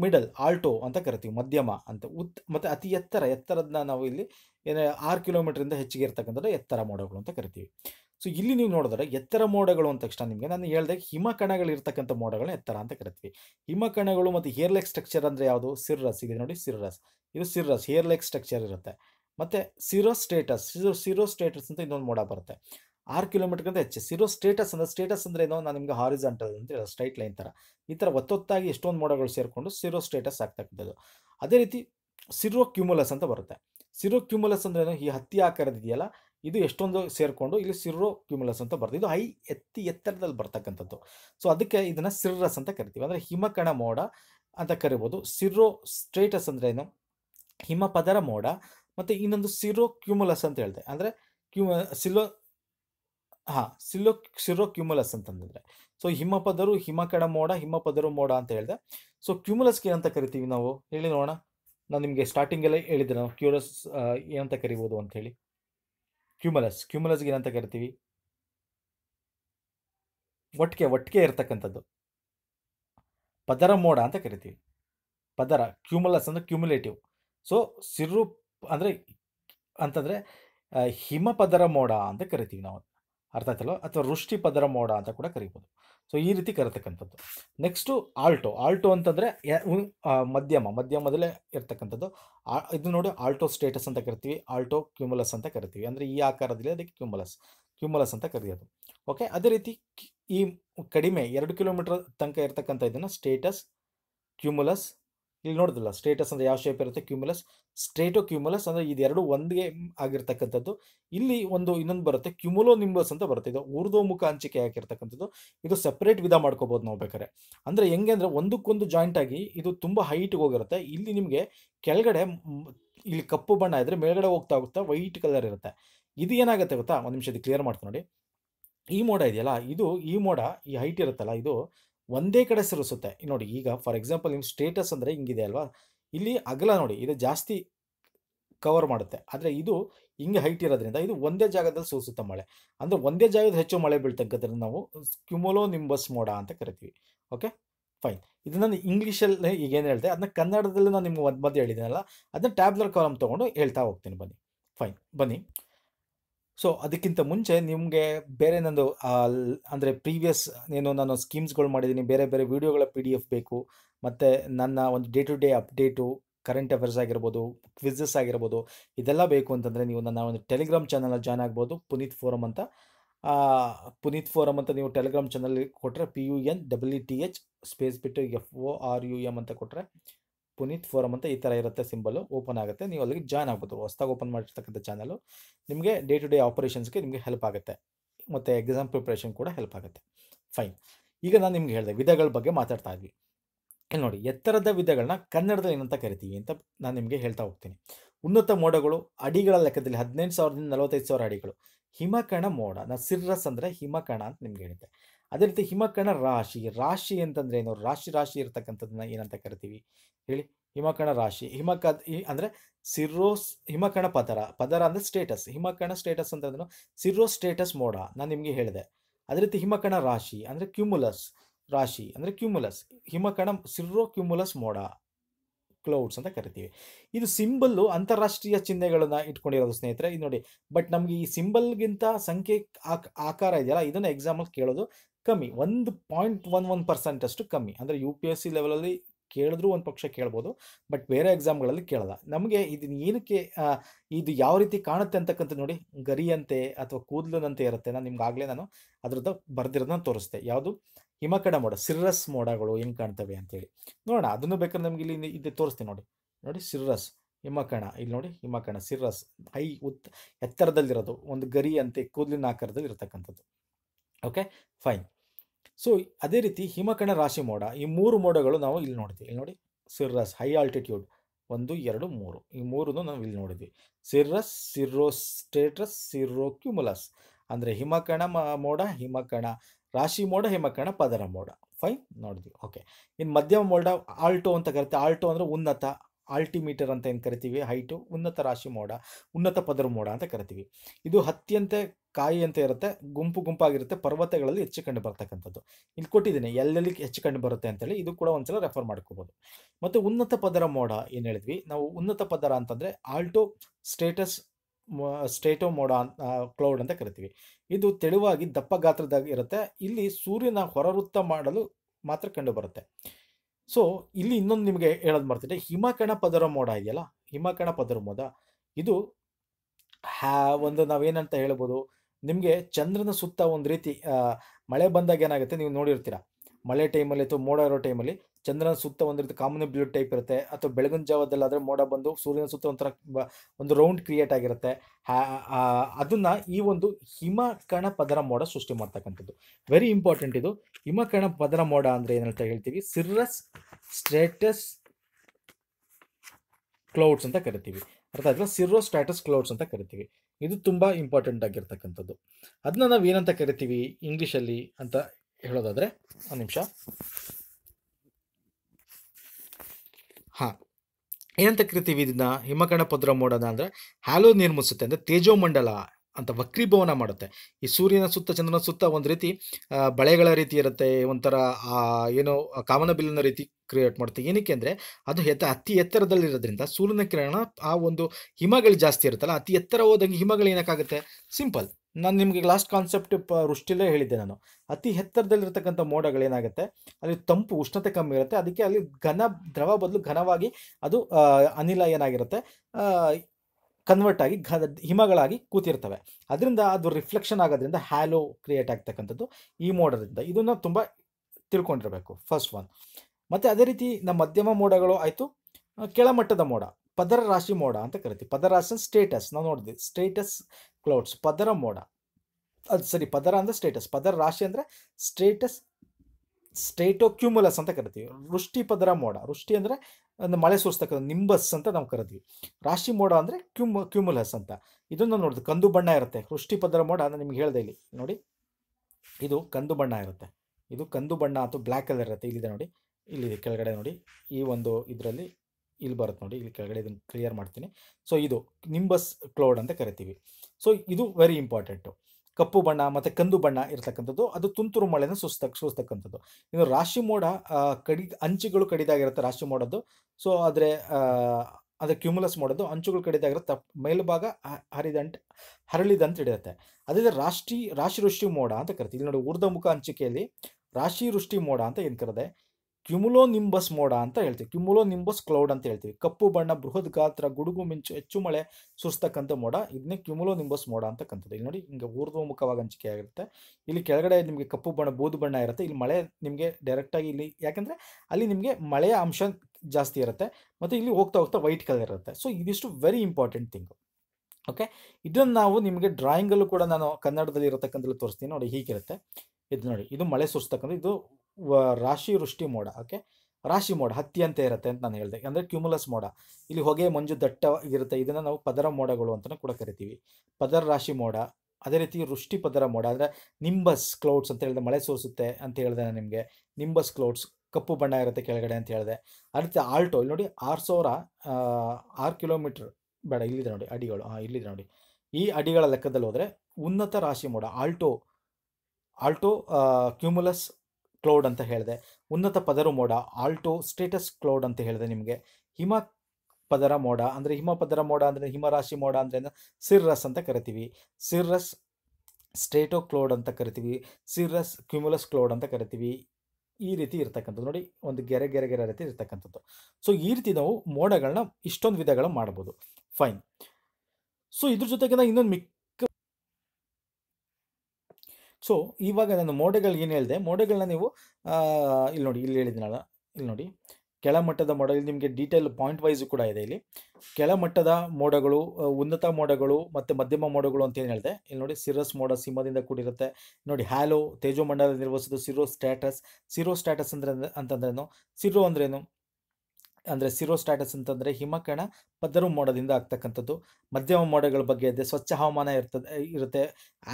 ಮಿಡಲ್ ಆಲ್ಟೋ ಅಂತ ಕರಿತೀವಿ ಮಧ್ಯಮ ಅಂತ ಉತ್ ಮತ್ತು ಅತಿ ಎತ್ತರ ಎತ್ತರದನ್ನ ನಾವು ಇಲ್ಲಿ ಏನೇ ಆರು ಕಿಲೋಮೀಟ್ರಿಂದ ಹೆಚ್ಚಿಗೆ ಇರ್ತಕ್ಕಂಥದ್ದು ಎತ್ತರ ಮೋಡಗಳು ಅಂತ ಕರಿತೀವಿ ಸೊ ಇಲ್ಲಿ ನೀವು ನೋಡಿದ್ರೆ ಎತ್ತರ ಮೋಡಗಳು ಅಂದ ತಕ್ಷಣ ನಿಮಗೆ ನಾನು ಹೇಳಿದೆ ಹಿಮ ಕಣಗಳು ಇರ್ತಕ್ಕಂಥ ಮೋಡಗಳನ್ನ ಎತ್ತರ ಅಂತ ಕರಿತೀವಿ ಹಿಮಕಣಗಳು ಕಣಗಳು ಮತ್ತು ಹೇರ್ಲೆಕ್ ಸ್ಟ್ರಕ್ಚರ್ ಅಂದರೆ ಯಾವುದು ಸಿರ್ರಸ್ ಇದೆ ನೋಡಿ ಸಿರ್ರಸ್ ಇದು ಸಿರ್ರಸ್ ಲೆಗ್ ಸ್ಟ್ರಕ್ಚರ್ ಇರುತ್ತೆ ಮತ್ತು ಸಿರೋ ಸ್ಟೇಟಸ್ ಸಿರೋ ಸ್ಟೇಟಸ್ ಅಂತ ಇನ್ನೊಂದು ಮೋಡ ಬರುತ್ತೆ ಆರು ಕಿಲೋಮೀಟರ್ಗಿಂತ ಹೆಚ್ಚಿಸಿರೋ ಸ್ಟೇಟಸ್ ಅಂದರೆ ಸ್ಟೇಟಸ್ ಅಂದ್ರೆ ಏನೋ ನಾನು ನಿಮಗೆ ಹಾರಿಜಂಟಲ್ ಅಂತ ಹೇಳೋ ಸ್ಟ್ರೈಟ್ ಲೈನ್ ಥರ ಈ ಥರ ಒತ್ತೊತ್ತಾಗಿ ಎಷ್ಟೊಂದು ಮೋಡಗಳು ಸೇರಿಕೊಂಡು ಸಿರೋ ಸ್ಟೇಟಸ್ ಆಗ್ತಕ್ಕಂಥದ್ದು ಅದೇ ರೀತಿ ಸಿರೋ ಕ್ಯೂಮುಲಸ್ ಅಂತ ಬರುತ್ತೆ ಸಿರೋ ಕ್ಯೂಮುಲಸ್ ಅಂದ್ರೆ ಈ ಹತ್ತಿ ಆಕಾರದಿದೆಯಲ್ಲ ಇದು ಎಷ್ಟೊಂದು ಸೇರಿಕೊಂಡು ಇಲ್ಲಿ ಸಿರೋ ಕ್ಯೂಮುಲಸ್ ಅಂತ ಬರುತ್ತೆ ಇದು ಹೈ ಎತ್ತಿ ಎತ್ತರದಲ್ಲಿ ಬರ್ತಕ್ಕಂಥದ್ದು ಸೊ ಅದಕ್ಕೆ ಇದನ್ನು ಸಿರ್ರಸ್ ಅಂತ ಕರಿತೀವಿ ಅಂದರೆ ಹಿಮಕಣ ಮೋಡ ಅಂತ ಕರಿಬೋದು ಸಿರೋ ಸ್ಟೇಟಸ್ ಅಂದರೆ ಏನು ಹಿಮಪದರ ಮೋಡ ಮತ್ತು ಇನ್ನೊಂದು ಸಿರೋ ಕ್ಯೂಮುಲಸ್ ಅಂತ ಹೇಳಿದೆ ಅಂದರೆ ಕ್ಯೂ ಸಿಲೋ ಹಾ ಸಿಲ್ಲೋ ಸಿರೋ ಕ್ಯೂಮುಲಸ್ ಅಂತಂದ್ರೆ ಸೊ ಹಿಮಪದರು ಹಿಮಕಡ ಮೋಡ ಹಿಮಪದರು ಮೋಡ ಅಂತ ಹೇಳಿದೆ ಸೊ ಕ್ಯುಮುಲಸ್ಗೆ ಏನಂತ ಕರಿತೀವಿ ನಾವು ಹೇಳಿ ನೋಡೋಣ ನಾನು ನಿಮಗೆ ಸ್ಟಾರ್ಟಿಂಗಲ್ಲೇ ಹೇಳಿದ್ರೆ ನಾವು ಕ್ಯೂಲಸ್ ಏನಂತ ಕರಿಬೋದು ಅಂತ ಹೇಳಿ ಕ್ಯುಮುಲಸ್ ಕ್ಯುಮುಲಸ್ಗೆ ಏನಂತ ಕರಿತೀವಿ ಒಟ್ಟಿಗೆ ಒಟ್ಟಿಗೆ ಇರತಕ್ಕಂಥದ್ದು ಪದರ ಮೋಡ ಅಂತ ಕರಿತೀವಿ ಪದರ ಕ್ಯೂಮುಲಸ್ ಅಂದರೆ ಕ್ಯುಮುಲೇಟಿವ್ ಸೊ ಸಿರು ಅಂದರೆ ಅಂತಂದರೆ ಹಿಮಪದರ ಮೋಡ ಅಂತ ಕರಿತೀವಿ ನಾವು ಅರ್ಥ ಆಯ್ತಲ್ಲ ಅಥವಾ ವೃಷ್ಟಿ ಪದರ ಮೋಡ ಅಂತ ಕೂಡ ಕರಿಬೋದು ಸೊ ಈ ರೀತಿ ಕರತಕ್ಕಂಥದ್ದು ನೆಕ್ಸ್ಟು ಆಲ್ಟೋ ಆಲ್ಟೋ ಅಂತಂದರೆ ಮಧ್ಯಮ ಮಧ್ಯಮದಲ್ಲೇ ಇರ್ತಕ್ಕಂಥದ್ದು ಇದು ನೋಡಿ ಆಲ್ಟೋ ಸ್ಟೇಟಸ್ ಅಂತ ಕರಿತೀವಿ ಆಲ್ಟೋ ಕ್ಯೂಮುಲಸ್ ಅಂತ ಕರಿತೀವಿ ಅಂದರೆ ಈ ಆಕಾರದಲ್ಲಿ ಅದಕ್ಕೆ ಕ್ಯೂಮುಲಸ್ ಕ್ಯೂಮುಲಸ್ ಅಂತ ಕರೆಯೋದು ಓಕೆ ಅದೇ ರೀತಿ ಈ ಕಡಿಮೆ ಎರಡು ಕಿಲೋಮೀಟರ್ ತನಕ ಇರತಕ್ಕಂಥ ಇದನ್ನು ಸ್ಟೇಟಸ್ ಕ್ಯೂಮುಲಸ್ ಇಲ್ಲಿ ನೋಡಿದ್ರಲ್ಲ ಸ್ಟೇಟಸ್ ಅಂದರೆ ಯಾವ ಶೇಪ್ ಇರುತ್ತೆ ಕ್ಯೂಮುಲಸ್ ಸ್ಟೇಟೋ ಕ್ಯೂಮುಲಸ್ ಅಂದರೆ ಇದೆರಡು ಒಂದೇ ಆಗಿರ್ತಕ್ಕಂಥದ್ದು ಇಲ್ಲಿ ಒಂದು ಇನ್ನೊಂದು ಬರುತ್ತೆ ಕ್ಯುಮುಲೋ ನಿಂಬಸ್ ಅಂತ ಬರುತ್ತೆ ಇದು ಮುಖ ಹಂಚಿಕೆ ಆಗಿರ್ತಕ್ಕಂಥದ್ದು ಇದು ಸಪ್ರೇಟ್ ವಿಧ ಮಾಡ್ಕೋಬೋದು ನಾವು ಬೇಕಾದ್ರೆ ಅಂದರೆ ಹೆಂಗೆ ಅಂದರೆ ಒಂದಕ್ಕೊಂದು ಜಾಯಿಂಟ್ ಆಗಿ ಇದು ತುಂಬ ಹೈಟ್ಗೆ ಹೋಗಿರುತ್ತೆ ಇಲ್ಲಿ ನಿಮಗೆ ಕೆಳಗಡೆ ಇಲ್ಲಿ ಕಪ್ಪು ಬಣ್ಣ ಇದ್ರೆ ಮೇಲ್ಗಡೆ ಹೋಗ್ತಾ ಹೋಗ್ತಾ ವೈಟ್ ಕಲರ್ ಇರುತ್ತೆ ಇದು ಏನಾಗುತ್ತೆ ಗೊತ್ತಾ ಒಂದು ನಿಮಿಷ ಇದು ಕ್ಲಿಯರ್ ಮಾಡ್ತೀನಿ ನೋಡಿ ಈ ಮೋಡ ಇದೆಯಲ್ಲ ಇದು ಈ ಮೋಡ ಈ ಹೈಟ್ ಇರುತ್ತಲ್ಲ ಇದು ಒಂದೇ ಕಡೆ ಸೇರಿಸುತ್ತೆ ನೋಡಿ ಈಗ ಫಾರ್ ಎಕ್ಸಾಂಪಲ್ ನಿಮ್ಮ ಸ್ಟೇಟಸ್ ಅಂದರೆ ಹಿಂಗಿದೆ ಅಲ್ವಾ ಇಲ್ಲಿ ಅಗಲ ನೋಡಿ ಇದು ಜಾಸ್ತಿ ಕವರ್ ಮಾಡುತ್ತೆ ಆದರೆ ಇದು ಹಿಂಗೆ ಹೈಟ್ ಇರೋದ್ರಿಂದ ಇದು ಒಂದೇ ಜಾಗದಲ್ಲಿ ಸೂಸುತ್ತೆ ಮಳೆ ಅಂದರೆ ಒಂದೇ ಜಾಗದ ಹೆಚ್ಚು ಮಳೆ ಬೀಳ್ತಕ್ಕಂಥದ್ದು ನಾವು ಕ್ಯುಮೋಲೋ ನಿಂಬಸ್ ಮೋಡ ಅಂತ ಕರಿತೀವಿ ಓಕೆ ಫೈನ್ ಇದು ನಾನು ಇಂಗ್ಲೀಷಲ್ಲಿ ಈಗೇನು ಹೇಳ್ತೆ ಅದನ್ನ ಕನ್ನಡದಲ್ಲಿ ನಾನು ನಿಮ್ಗೆ ಒಂದು ಮಧ್ಯೆ ಹೇಳಿದ್ದೀನಲ್ಲ ಅದನ್ನ ಟ್ಯಾಬ್ಲರ್ ಕಾಲಮ್ ತೊಗೊಂಡು ಹೇಳ್ತಾ ಹೋಗ್ತೀನಿ ಬನ್ನಿ ಫೈನ್ ಬನ್ನಿ ಸೊ ಅದಕ್ಕಿಂತ ಮುಂಚೆ ನಿಮಗೆ ಬೇರೆ ನಂದು ಅಂದರೆ ಪ್ರೀವಿಯಸ್ ಏನು ನಾನು ಸ್ಕೀಮ್ಸ್ಗಳು ಮಾಡಿದ್ದೀನಿ ಬೇರೆ ಬೇರೆ ವೀಡಿಯೋಗಳ ಪಿ ಡಿ ಎಫ್ ಬೇಕು ಮತ್ತು ನನ್ನ ಒಂದು day to day update current affairs ಆಗಿರ್ಬೋದು ಕ್ವಿಝಸ್ ಆಗಿರ್ಬೋದು ಇದೆಲ್ಲ ಬೇಕು ಅಂತಂದರೆ ನೀವು ನನ್ನ ಒಂದು ಟೆಲಿಗ್ರಾಮ್ ಚಾನಲಲ್ಲಿ ಜಾಯ್ನ್ ಆಗ್ಬೋದು ಪುನೀತ್ ಫೋರಮ್ ಅಂತ ಪುನೀತ್ ಫೋರಮ್ ಅಂತ ನೀವು ಟೆಲಿಗ್ರಾಮ್ ಚಾನಲ್ ಕೊಟ್ಟರೆ P U N W T H space ಬಿಟ್ಟು F O R U M ಅಂತ ಕೊಟ್ಟರೆ ಪುನೀತ್ ಫೋರಮ್ ಅಂತ ಈ ಥರ ಇರುತ್ತೆ ಸಿಂಬಲು ಓಪನ್ ಆಗುತ್ತೆ ನೀವು ಅಲ್ಲಿಗೆ ಜಾಯ್ನ್ ಆಗ್ಬೋದು ಹೊಸ್ದಾಗಿ ಓಪನ್ ಮಾಡಿರ್ತಕ್ಕಂಥ ಚಾನಲು ನಿಮಗೆ ಡೇ ಟು ಡೇ ಆಪರೇಷನ್ಸ್ಗೆ ನಿಮಗೆ ಹೆಲ್ಪ್ ಆಗುತ್ತೆ ಮತ್ತು ಎಕ್ಸಾಮ್ ಪ್ರಿಪ್ರೇಷನ್ ಕೂಡ ಹೆಲ್ಪ್ ಆಗುತ್ತೆ ಫೈನ್ ಈಗ ನಾನು ನಿಮ್ಗೆ ಹೇಳಿದೆ ವಿಧಗಳ ಬಗ್ಗೆ ಮಾತಾಡ್ತಾ ಇದ್ವಿ ಇಲ್ಲಿ ನೋಡಿ ಎತ್ತರದ ವಿಧಗಳನ್ನ ಕನ್ನಡದಲ್ಲಿ ಏನಂತ ಕರಿತೀವಿ ಅಂತ ನಾನು ನಿಮಗೆ ಹೇಳ್ತಾ ಹೋಗ್ತೀನಿ ಉನ್ನತ ಮೋಡಗಳು ಅಡಿಗಳ ಲೆಕ್ಕದಲ್ಲಿ ಹದಿನೆಂಟು ಸಾವಿರದಿಂದ ನಲವತ್ತೈದು ಸಾವಿರ ಅಡಿಗಳು ಹಿಮಕಣ ಮೋಡ ನಾ ಸಿರ್ರಸ್ ಅಂದರೆ ಹಿಮಕಣ ಅಂತ ನಿಮ್ಗೆ ಹೇಳಿದ್ದೆ ಅದೇ ರೀತಿ ಹಿಮಕಣ ರಾಶಿ ರಾಶಿ ಅಂತಂದ್ರೆ ಏನು ರಾಶಿ ರಾಶಿ ಇರತಕ್ಕಂಥದ್ದನ್ನ ಏನಂತ ಕರಿತೀವಿ ಹೇಳಿ ಹಿಮಕಣ ರಾಶಿ ಹಿಮಕ ಅಂದ್ರೆ ಸಿರ್ರೋಸ್ ಹಿಮಕಣ ಪದರ ಪದರ ಅಂದ್ರೆ ಸ್ಟೇಟಸ್ ಹಿಮಕಣ ಸ್ಟೇಟಸ್ ಅಂತಂದ್ರೆ ಸಿರ್ರೋ ಸ್ಟೇಟಸ್ ಮೋಡ ನಾನು ನಿಮಗೆ ಹೇಳಿದೆ ಅದೇ ರೀತಿ ಹಿಮಕಣ ರಾಶಿ ಅಂದ್ರೆ ಕ್ಯುಮುಲಸ್ ರಾಶಿ ಅಂದ್ರೆ ಕ್ಯೂಮುಲಸ್ ಹಿಮಕಣ ಸಿರ್ರೋ ಕ್ಯೂಮುಲಸ್ ಮೋಡ ಕ್ಲೌಡ್ಸ್ ಅಂತ ಕರಿತೀವಿ ಇದು ಸಿಂಬಲ್ಲು ಅಂತಾರಾಷ್ಟ್ರೀಯ ಚಿಹ್ನೆಗಳನ್ನು ಇಟ್ಕೊಂಡಿರೋದು ಸ್ನೇಹಿತರೆ ಇದು ನೋಡಿ ಬಟ್ ನಮಗೆ ಈ ಸಿಂಬಲ್ಗಿಂತ ಸಂಖ್ಯೆ ಆಕಾರ ಇದೆಯಲ್ಲ ಇದನ್ನು ಎಕ್ಸಾಂಪಲ್ ಕೇಳೋದು ಕಮ್ಮಿ ಒಂದು ಪಾಯಿಂಟ್ ಒನ್ ಒನ್ ಪರ್ಸೆಂಟ್ ಅಷ್ಟು ಕಮ್ಮಿ ಅಂದರೆ ಯು ಪಿ ಎಸ್ ಸಿ ಲೆವೆಲಲ್ಲಿ ಕೇಳಿದ್ರೂ ಒಂದು ಪಕ್ಷ ಕೇಳ್ಬೋದು ಬಟ್ ಬೇರೆ ಎಕ್ಸಾಮ್ಗಳಲ್ಲಿ ಕೇಳಲ್ಲ ನಮಗೆ ಇದನ್ನ ಏನಕ್ಕೆ ಇದು ಯಾವ ರೀತಿ ಕಾಣುತ್ತೆ ಅಂತಕ್ಕಂಥ ನೋಡಿ ಗರಿಯಂತೆ ಅಥವಾ ಕೂದಲಿನಂತೆ ಇರುತ್ತೆ ನಾನು ನಿಮ್ಗೆ ಆಗಲೇ ನಾನು ಅದ್ರದ್ದು ಬರ್ದಿರೋದನ್ನ ತೋರಿಸ್ತೆ ಯಾವುದು ಹಿಮಕಡ ಮೋಡ ಸಿರ್ರಸ್ ಮೋಡಗಳು ಹೆಂಗೆ ಕಾಣ್ತವೆ ಅಂತೇಳಿ ನೋಡೋಣ ಅದನ್ನು ಬೇಕಾದ್ರೆ ನಮ್ಗೆ ಇಲ್ಲಿ ಇದು ತೋರಿಸ್ತೀನಿ ನೋಡಿ ನೋಡಿ ಸಿರ್ರಸ್ ಹಿಮಕಣ ಇಲ್ಲಿ ನೋಡಿ ಹಿಮಕಣ ಸಿರ್ರಸ್ ಹೈ ಉತ್ ಎತ್ತರದಲ್ಲಿರೋದು ಒಂದು ಗರಿಯಂತೆ ಕೂದಲಿನ ಆಕಾರದಲ್ಲಿ ಇರತಕ್ಕಂಥದ್ದು ಓಕೆ ಫೈನ್ ಸೊ ಅದೇ ರೀತಿ ಹಿಮಕಣ ರಾಶಿ ಮೋಡ ಈ ಮೂರು ಮೋಡಗಳು ನಾವು ಇಲ್ಲಿ ನೋಡಿದ್ವಿ ಇಲ್ಲಿ ನೋಡಿ ಸಿರ್ರಸ್ ಹೈ ಆಲ್ಟಿಟ್ಯೂಡ್ ಒಂದು ಎರಡು ಮೂರು ಈ ಮೂರನ್ನು ನಾವು ಇಲ್ಲಿ ನೋಡಿದ್ವಿ ಸಿರ್ರಸ್ ಸಿರ್ರೋ ಕ್ಯೂಮುಲಸ್ ಅಂದರೆ ಹಿಮಕಣ ಮೋಡ ಹಿಮಕಣ ರಾಶಿ ಮೋಡ ಹಿಮಕಣ ಪದರ ಮೋಡ ಫೈನ್ ನೋಡಿದ್ವಿ ಓಕೆ ಇನ್ನು ಮಧ್ಯಮ ಮೋಡ ಆಲ್ಟೋ ಅಂತ ಕರಿತೆ ಆಲ್ಟೋ ಅಂದರೆ ಉನ್ನತ ಆಲ್ಟಿಮೀಟರ್ ಅಂತ ಏನು ಕರಿತೀವಿ ಹೈಟು ಉನ್ನತ ರಾಶಿ ಮೋಡ ಉನ್ನತ ಪದರ ಮೋಡ ಅಂತ ಕರಿತೀವಿ ಇದು ಹತ್ತಿಯಂತೆ ಕಾಯಿ ಅಂತ ಇರುತ್ತೆ ಗುಂಪು ಗುಂಪಾಗಿರುತ್ತೆ ಪರ್ವತಗಳಲ್ಲಿ ಹೆಚ್ಚು ಕಂಡು ಬರ್ತಕ್ಕಂಥದ್ದು ಇಲ್ಲಿ ಕೊಟ್ಟಿದ್ದೀನಿ ಎಲ್ಲೆಲ್ಲಿ ಹೆಚ್ಚು ಕಂಡು ಬರುತ್ತೆ ಅಂತೇಳಿ ಇದು ಕೂಡ ಒಂದ್ಸಲ ರೆಫರ್ ಮಾಡ್ಕೋಬೋದು ಮತ್ತು ಉನ್ನತ ಪದರ ಮೋಡ ಏನು ಹೇಳಿದ್ವಿ ನಾವು ಉನ್ನತ ಪದರ ಅಂತಂದರೆ ಆಲ್ಟೋ ಸ್ಟೇಟಸ್ ಸ್ಟೇಟೋ ಮೋಡ ಕ್ಲೌಡ್ ಅಂತ ಕರಿತೀವಿ ಇದು ತೆಳುವಾಗಿ ದಪ್ಪ ಗಾತ್ರದಾಗ ಇರುತ್ತೆ ಇಲ್ಲಿ ಸೂರ್ಯನ ಹೊರವೃತ್ತ ಮಾಡಲು ಮಾತ್ರ ಕಂಡು ಬರುತ್ತೆ ಸೊ ಇಲ್ಲಿ ಇನ್ನೊಂದು ನಿಮಗೆ ಹೇಳೋದು ಮಾಡ್ತಿದ್ದೆ ಹಿಮಕಣ ಪದರ ಮೋಡ ಇದೆಯಲ್ಲ ಹಿಮಕಣ ಪದರ ಮೋಡ ಇದು ಹ್ಯಾ ಒಂದು ನಾವೇನಂತ ಹೇಳ್ಬೋದು ನಿಮಗೆ ಚಂದ್ರನ ಸುತ್ತ ಒಂದು ರೀತಿ ಮಳೆ ಬಂದಾಗ ಏನಾಗುತ್ತೆ ನೀವು ನೋಡಿರ್ತೀರ ಮಳೆ ಟೈಮಲ್ಲಿ ಅಥವಾ ಮೋಡ ಇರೋ ಟೈಮಲ್ಲಿ ಚಂದ್ರನ ಸುತ್ತ ಒಂದಿರುತ್ತೆ ಕಾಮನ್ ಬ್ಲೂ ಟೈಪ್ ಇರುತ್ತೆ ಅಥವಾ ಬೆಳಗಿನ ಜಾವದಲ್ಲಾದರೆ ಮೋಡ ಬಂದು ಸೂರ್ಯನ ಸುತ್ತ ಒಂಥರ ಒಂದು ರೌಂಡ್ ಕ್ರಿಯೇಟ್ ಆಗಿರುತ್ತೆ ಅದನ್ನ ಈ ಒಂದು ಹಿಮಕಣ ಪದರ ಮೋಡ ಸೃಷ್ಟಿ ಮಾಡ್ತಕ್ಕಂಥದ್ದು ವೆರಿ ಇಂಪಾರ್ಟೆಂಟ್ ಇದು ಹಿಮಕಣ ಪದರ ಮೋಡ ಅಂದರೆ ಏನಂತ ಹೇಳ್ತೀವಿ ಸಿರ್ರಸ್ ಸ್ಟೇಟಸ್ ಕ್ಲೌಡ್ಸ್ ಅಂತ ಕರಿತೀವಿ ಅರ್ಥ ಆಯ್ತಲ್ಲ ಸಿರೋ ಸ್ಟಾಟಸ್ ಕ್ಲೌಡ್ಸ್ ಅಂತ ಕರಿತೀವಿ ಇದು ತುಂಬ ಇಂಪಾರ್ಟೆಂಟ್ ಆಗಿರ್ತಕ್ಕಂಥದ್ದು ಅದನ್ನ ನಾವು ಏನಂತ ಕರಿತೀವಿ ಇಂಗ್ಲೀಷಲ್ಲಿ ಅಂತ ಹೇಳೋದಾದ್ರೆ ಒಂದು ನಿಮಿಷ ಹಾಂ ಏನಂತ ಕರಿತೀವಿ ಇದನ್ನ ಹಿಮಕಣ ಪದ್ರ ಮೋಡನ ಅಂದರೆ ಹ್ಯಾಲೋ ನಿರ್ಮಿಸುತ್ತೆ ಅಂದರೆ ತೇಜೋಮಂಡಲ ಅಂತ ವಕ್ರೀಭವನ ಮಾಡುತ್ತೆ ಈ ಸೂರ್ಯನ ಸುತ್ತ ಚಂದ್ರನ ಸುತ್ತ ಒಂದು ರೀತಿ ಬಳೆಗಳ ರೀತಿ ಇರುತ್ತೆ ಒಂಥರ ಏನೋ ಕಾಮನಬಿಲ್ಲಿನ ರೀತಿ ಕ್ರಿಯೇಟ್ ಮಾಡುತ್ತೆ ಏನಕ್ಕೆ ಅಂದರೆ ಅದು ಎತ್ತ ಅತಿ ಎತ್ತರದಲ್ಲಿರೋದ್ರಿಂದ ಸೂರ್ಯನ ಕಿರಣ ಆ ಒಂದು ಹಿಮಗಳು ಜಾಸ್ತಿ ಇರುತ್ತಲ್ಲ ಅತಿ ಎತ್ತರ ಹೋದಂಗೆ ಹಿಮಗಳು ಏನಕ್ಕಾಗುತ್ತೆ ಸಿಂಪಲ್ ನಾನು ನಿಮಗೆ ಲಾಸ್ಟ್ ಕಾನ್ಸೆಪ್ಟ್ ವೃಷ್ಟಿಲೇ ಹೇಳಿದ್ದೆ ನಾನು ಅತಿ ಎತ್ತರದಲ್ಲಿರ್ತಕ್ಕಂಥ ಮೋಡಗಳೇನಾಗುತ್ತೆ ಅಲ್ಲಿ ತಂಪು ಉಷ್ಣತೆ ಕಮ್ಮಿ ಇರುತ್ತೆ ಅದಕ್ಕೆ ಅಲ್ಲಿ ಘನ ದ್ರವ ಬದಲು ಘನವಾಗಿ ಅದು ಅನಿಲ ಏನಾಗಿರುತ್ತೆ ಕನ್ವರ್ಟ್ ಆಗಿ ಘ ಹಿಮಗಳಾಗಿ ಕೂತಿರ್ತವೆ ಅದರಿಂದ ಅದು ರಿಫ್ಲೆಕ್ಷನ್ ಆಗೋದ್ರಿಂದ ಹ್ಯಾಲೋ ಕ್ರಿಯೇಟ್ ಆಗ್ತಕ್ಕಂಥದ್ದು ಈ ಮೋಡದಿಂದ ಇದನ್ನು ತುಂಬ ತಿಳ್ಕೊಂಡಿರಬೇಕು ಫಸ್ಟ್ ಒನ್ ಮತ್ತು ಅದೇ ರೀತಿ ನಮ್ಮ ಮಧ್ಯಮ ಮೋಡಗಳು ಆಯಿತು ಕೆಳಮಟ್ಟದ ಮೋಡ ಪದರ ರಾಶಿ ಮೋಡ ಅಂತ ಕರಿತೀವಿ ಪದರ ರಾಶಿ ಸ್ಟೇಟಸ್ ನಾವು ನೋಡಿದ್ವಿ ಸ್ಟೇಟಸ್ ಕ್ಲೌಡ್ಸ್ ಪದರ ಮೋಡ ಅದು ಸರಿ ಪದರ ಅಂದರೆ ಸ್ಟೇಟಸ್ ಪದರ ರಾಶಿ ಅಂದರೆ ಸ್ಟೇಟಸ್ ಕ್ಯೂಮುಲಸ್ ಅಂತ ಕರಿತೀವಿ ವೃಷ್ಟಿ ಪದರ ಮೋಡ ವೃಷ್ಟಿ ಅಂದರೆ ಒಂದು ಮಳೆ ಸುರಿಸ್ತಕ್ಕಂಥ ನಿಂಬಸ್ ಅಂತ ನಾವು ಕರಿತೀವಿ ರಾಶಿ ಮೋಡ ಅಂದರೆ ಕ್ಯೂಮ ಕ್ಯೂಮುಲಸ್ ಅಂತ ಇದನ್ನು ನೋಡಿದ್ವಿ ಕಂದು ಬಣ್ಣ ಇರುತ್ತೆ ವೃಷ್ಟಿ ಪದರ ಮೋಡ ಅಂದರೆ ನಿಮ್ಗೆ ಹೇಳಿದೆ ಇಲ್ಲಿ ನೋಡಿ ಇದು ಕಂದು ಬಣ್ಣ ಇರುತ್ತೆ ಇದು ಕಂದು ಬಣ್ಣ ಅಥವಾ ಬ್ಲ್ಯಾಕ್ ಕಲರ್ ಇರುತ್ತೆ ಇಲ್ಲಿದೆ ನೋಡಿ ಇಲ್ಲಿದೆ ಕೆಳಗಡೆ ನೋಡಿ ಈ ಒಂದು ಇದರಲ್ಲಿ ಇಲ್ಲಿ ಬರುತ್ತೆ ನೋಡಿ ಇಲ್ಲಿ ಕೆಳಗಡೆ ಇದನ್ನು ಕ್ಲಿಯರ್ ಮಾಡ್ತೀನಿ ಸೊ ಇದು ನಿಂಬಸ್ ಕ್ಲೌಡ್ ಅಂತ ಕರಿತೀವಿ ಸೊ ಇದು ವೆರಿ ಇಂಪಾರ್ಟೆಂಟು ಕಪ್ಪು ಬಣ್ಣ ಮತ್ತು ಕಂದು ಬಣ್ಣ ಇರತಕ್ಕಂಥದ್ದು ಅದು ತುಂತುರು ಮಳೆನ ಸುಸ್ತ ಸುಸ್ತಕ್ಕಂಥದ್ದು ಇನ್ನು ರಾಶಿ ಮೋಡ ಕಡಿ ಅಂಚುಗಳು ಕಡಿದಾಗಿರುತ್ತೆ ರಾಶಿ ಮೋಡದ್ದು ಸೊ ಆದರೆ ಅದು ಕ್ಯುಮುಲಸ್ ಮಾಡೋದು ಅಂಚುಗಳು ಕಡಿದಾಗಿರುತ್ತೆ ಮೇಲ್ಭಾಗ ಹರಿದಂಟ್ ಹರಳಿದಂತ ಹಿಡಿಯುತ್ತೆ ಅದೇ ರಾಷ್ಟ್ರೀ ರಾಶಿ ವೃಷ್ಟಿ ಮೋಡ ಅಂತ ಕರಿತೀವಿ ಇಲ್ಲಿ ನೋಡಿ ಊರ್ಧ ಮುಖ ಹಂಚಿಕೆಯಲ್ಲಿ ರಾಶಿ ವೃಷ್ಟಿ ಮೋಡ ಅಂತ ಏನು ಕರೆದೆ ಕ್ಯುಮುಲೋ ನಿಂಬಸ್ ಮೋಡ ಅಂತ ಹೇಳ್ತೀವಿ ಕ್ಯುಮುಲೋ ನಿಂಬಸ್ ಕ್ಲೌಡ್ ಅಂತ ಹೇಳ್ತೀವಿ ಕಪ್ಪು ಬಣ್ಣ ಬೃಹತ್ ಗಾತ್ರ ಗುಡುಗು ಮಿಂಚು ಹೆಚ್ಚು ಮಳೆ ಸುರಿಸ್ತಕ್ಕಂಥ ಮೋಡ ಇದನ್ನೇ ಕ್ಯುಮುಲೋ ನಿಂಬಸ್ ಮೋಡ ಅಂತಕ್ಕಂಥದ್ದು ಇಲ್ಲಿ ನೋಡಿ ಹಿಂಗೆ ಊರ್ಧ್ವಮುಖವಾಗಿ ಹಂಚಿಕೆ ಆಗಿರುತ್ತೆ ಇಲ್ಲಿ ಕೆಳಗಡೆ ನಿಮಗೆ ಕಪ್ಪು ಬಣ್ಣ ಬೂದು ಬಣ್ಣ ಇರುತ್ತೆ ಇಲ್ಲಿ ಮಳೆ ನಿಮಗೆ ಡೈರೆಕ್ಟಾಗಿ ಇಲ್ಲಿ ಯಾಕಂದರೆ ಅಲ್ಲಿ ನಿಮಗೆ ಮಳೆಯ ಅಂಶ ಜಾಸ್ತಿ ಇರುತ್ತೆ ಮತ್ತು ಇಲ್ಲಿ ಹೋಗ್ತಾ ಹೋಗ್ತಾ ವೈಟ್ ಕಲರ್ ಇರುತ್ತೆ ಸೊ ಇದಿಷ್ಟು ವೆರಿ ಇಂಪಾರ್ಟೆಂಟ್ ಥಿಂಗು ಓಕೆ ಇದನ್ನು ನಾವು ನಿಮಗೆ ಡ್ರಾಯಿಂಗಲ್ಲೂ ಕೂಡ ನಾನು ಕನ್ನಡದಲ್ಲಿ ಇರತಕ್ಕಂಥದ್ದು ತೋರಿಸ್ತೀನಿ ನೋಡಿ ಹೀಗಿರುತ್ತೆ ಇದು ನೋಡಿ ಇದು ಮಳೆ ಸುರಿಸ್ತಕ್ಕಂಥ ಇದು ರಾಶಿ ವೃಷ್ಟಿ ಮೋಡ ಓಕೆ ರಾಶಿ ಮೋಡ ಹತ್ತಿ ಅಂತ ಇರುತ್ತೆ ಅಂತ ನಾನು ಹೇಳಿದೆ ಅಂದರೆ ಕ್ಯೂಮುಲಸ್ ಮೋಡ ಇಲ್ಲಿ ಹೊಗೆ ಮಂಜು ದಟ್ಟವಾಗಿರುತ್ತೆ ಇದನ್ನ ಇದನ್ನು ನಾವು ಪದರ ಮೋಡಗಳು ಅಂತಲೂ ಕೂಡ ಕರಿತೀವಿ ಪದರ ರಾಶಿ ಮೋಡ ಅದೇ ರೀತಿ ವೃಷ್ಟಿ ಪದರ ಮೋಡ ಅಂದರೆ ನಿಂಬಸ್ ಕ್ಲೌಡ್ಸ್ ಅಂತ ಹೇಳಿದೆ ಮಳೆ ಸೋಸುತ್ತೆ ಅಂತ ಹೇಳಿದೆ ನಾನು ನಿಮಗೆ ನಿಂಬಸ್ ಕ್ಲೌಡ್ಸ್ ಕಪ್ಪು ಬಣ್ಣ ಇರುತ್ತೆ ಕೆಳಗಡೆ ಅಂತ ಹೇಳಿದೆ ಅದೇ ರೀತಿ ಆಲ್ಟೋ ಇಲ್ಲಿ ನೋಡಿ ಆರು ಸಾವಿರ ಆರು ಕಿಲೋಮೀಟ್ರ್ ಬೇಡ ಇಲ್ಲಿದೆ ನೋಡಿ ಅಡಿಗಳು ಹಾಂ ಇಲ್ಲಿದೆ ನೋಡಿ ಈ ಅಡಿಗಳ ಲೆಕ್ಕದಲ್ಲಿ ಹೋದ್ರೆ ಉನ್ನತ ರಾಶಿ ಮೋಡ ಆಲ್ಟೋ ಆಲ್ಟೋ ಕ್ಯೂಮುಲಸ್ ಕ್ಲೌಡ್ ಅಂತ ಹೇಳಿದೆ ಉನ್ನತ ಪದರು ಮೋಡ ಆಲ್ಟೋ ಸ್ಟೇಟಸ್ ಕ್ಲೌಡ್ ಅಂತ ಹೇಳಿದೆ ನಿಮಗೆ ಹಿಮ ಪದರ ಮೋಡ ಅಂದರೆ ಹಿಮ ಪದರ ಮೋಡ ಅಂದರೆ ಹಿಮರಾಶಿ ಮೋಡ ಅಂದರೆ ಸಿರ್ರಸ್ ಅಂತ ಕರಿತೀವಿ ಸಿರ್ರಸ್ ಸ್ಟೇಟೋ ಕ್ಲೋಡ್ ಅಂತ ಕರಿತೀವಿ ಸಿರ್ರಸ್ ಕ್ಯುಮುಲಸ್ ಕ್ಲೋಡ್ ಅಂತ ಕರಿತೀವಿ ಈ ರೀತಿ ಇರ್ತಕ್ಕಂಥದ್ದು ನೋಡಿ ಒಂದು ಗೆರೆ ಗೆರೆ ಗೆರೆ ರೀತಿ ಇರ್ತಕ್ಕಂಥದ್ದು ಸೊ ಈ ರೀತಿ ನಾವು ಮೋಡಗಳನ್ನ ಇಷ್ಟೊಂದು ವಿಧಗಳ ಮಾಡ್ಬೋದು ಫೈನ್ ಸೊ ಇದ್ರ ಜೊತೆಗೆ ಇನ್ನೊಂದು ಮಿಕ್ ಸೊ ಇವಾಗ ನಾನು ಮೋಡೆಗಳಿಗೆ ಏನು ಹೇಳಿದೆ ಮೋಡೆಗಳನ್ನ ನೀವು ಇಲ್ಲಿ ನೋಡಿ ಇಲ್ಲಿ ಹೇಳಿದ್ನಲ್ಲ ಇಲ್ಲಿ ನೋಡಿ ಕೆಳಮಟ್ಟದ ಇಲ್ಲಿ ನಿಮಗೆ ಡೀಟೇಲ್ ಪಾಯಿಂಟ್ ವೈಸ್ ಕೂಡ ಇದೆ ಇಲ್ಲಿ ಕೆಳಮಟ್ಟದ ಮೋಡಗಳು ಉನ್ನತ ಮೋಡಗಳು ಮತ್ತು ಮಧ್ಯಮ ಮೋಡಗಳು ಅಂತ ಏನು ಹೇಳಿದೆ ಇಲ್ಲಿ ನೋಡಿ ಸಿರಸ್ ಮೋಡ ಸಿಂಹದಿಂದ ಕೂಡಿರುತ್ತೆ ನೋಡಿ ಹ್ಯಾಲೋ ತೇಜೋ ಮಂಡಲ ನಿರ್ವಹಿಸೋದು ಸಿರೋ ಸ್ಟ್ಯಾಟಸ್ ಸಿರೋ ಸ್ಟ್ಯಾಟಸ್ ಅಂದರೆ ಅಂತಂದ್ರೇನು ಸಿರೋ ಅಂದ್ರೇನು ಅಂದರೆ ಸಿರೋ ಸ್ಟ್ಯಾಟಸ್ ಅಂತಂದರೆ ಹಿಮಕಣ ಪದರು ಮೋಡದಿಂದ ಆಗ್ತಕ್ಕಂಥದ್ದು ಮಧ್ಯಮ ಮೋಡಗಳ ಬಗ್ಗೆ ಇದೆ ಸ್ವಚ್ಛ ಹವಾಮಾನ ಇರ್ತದೆ ಇರುತ್ತೆ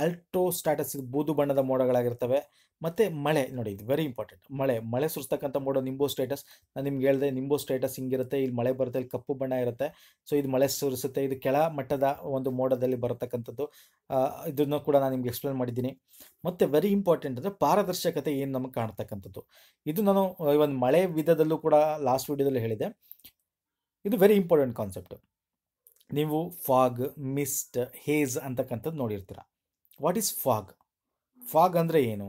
ಆಲ್ಟೋ ಸ್ಟ್ಯಾಟಸ್ ಬೂದು ಬಣ್ಣದ ಮೋಡಗಳಾಗಿರ್ತವೆ ಮತ್ತು ಮಳೆ ನೋಡಿ ಇದು ವೆರಿ ಇಂಪಾರ್ಟೆಂಟ್ ಮಳೆ ಮಳೆ ಸುರಿಸ್ತಕ್ಕಂಥ ಮೋಡ ನಿಂಬೋ ಸ್ಟೇಟಸ್ ನಾನು ನಿಮ್ಗೆ ಹೇಳಿದೆ ನಿಂಬೋ ಸ್ಟೇಟಸ್ ಹಿಂಗಿರುತ್ತೆ ಇಲ್ಲಿ ಮಳೆ ಬರುತ್ತೆ ಇಲ್ಲಿ ಕಪ್ಪು ಬಣ್ಣ ಇರುತ್ತೆ ಸೊ ಇದು ಮಳೆ ಸುರಿಸುತ್ತೆ ಇದು ಕೆಳ ಮಟ್ಟದ ಒಂದು ಮೋಡದಲ್ಲಿ ಬರತಕ್ಕಂಥದ್ದು ಇದನ್ನು ಕೂಡ ನಾನು ನಿಮ್ಗೆ ಎಕ್ಸ್ಪ್ಲೇನ್ ಮಾಡಿದ್ದೀನಿ ಮತ್ತು ವೆರಿ ಇಂಪಾರ್ಟೆಂಟ್ ಅಂದರೆ ಪಾರದರ್ಶಕತೆ ಏನು ನಮಗೆ ಕಾಣ್ತಕ್ಕಂಥದ್ದು ಇದು ನಾನು ಒಂದು ಮಳೆ ವಿಧದಲ್ಲೂ ಕೂಡ ಲಾಸ್ಟ್ ವಿಡಿಯೋದಲ್ಲಿ ಹೇಳಿದೆ ಇದು ವೆರಿ ಇಂಪಾರ್ಟೆಂಟ್ ಕಾನ್ಸೆಪ್ಟ್ ನೀವು ಫಾಗ್ ಮಿಸ್ಟ್ ಹೇಜ್ ಅಂತಕ್ಕಂಥದ್ದು ನೋಡಿರ್ತೀರ ವಾಟ್ ಈಸ್ ಫಾಗ್ ಫಾಗ್ ಅಂದರೆ ಏನು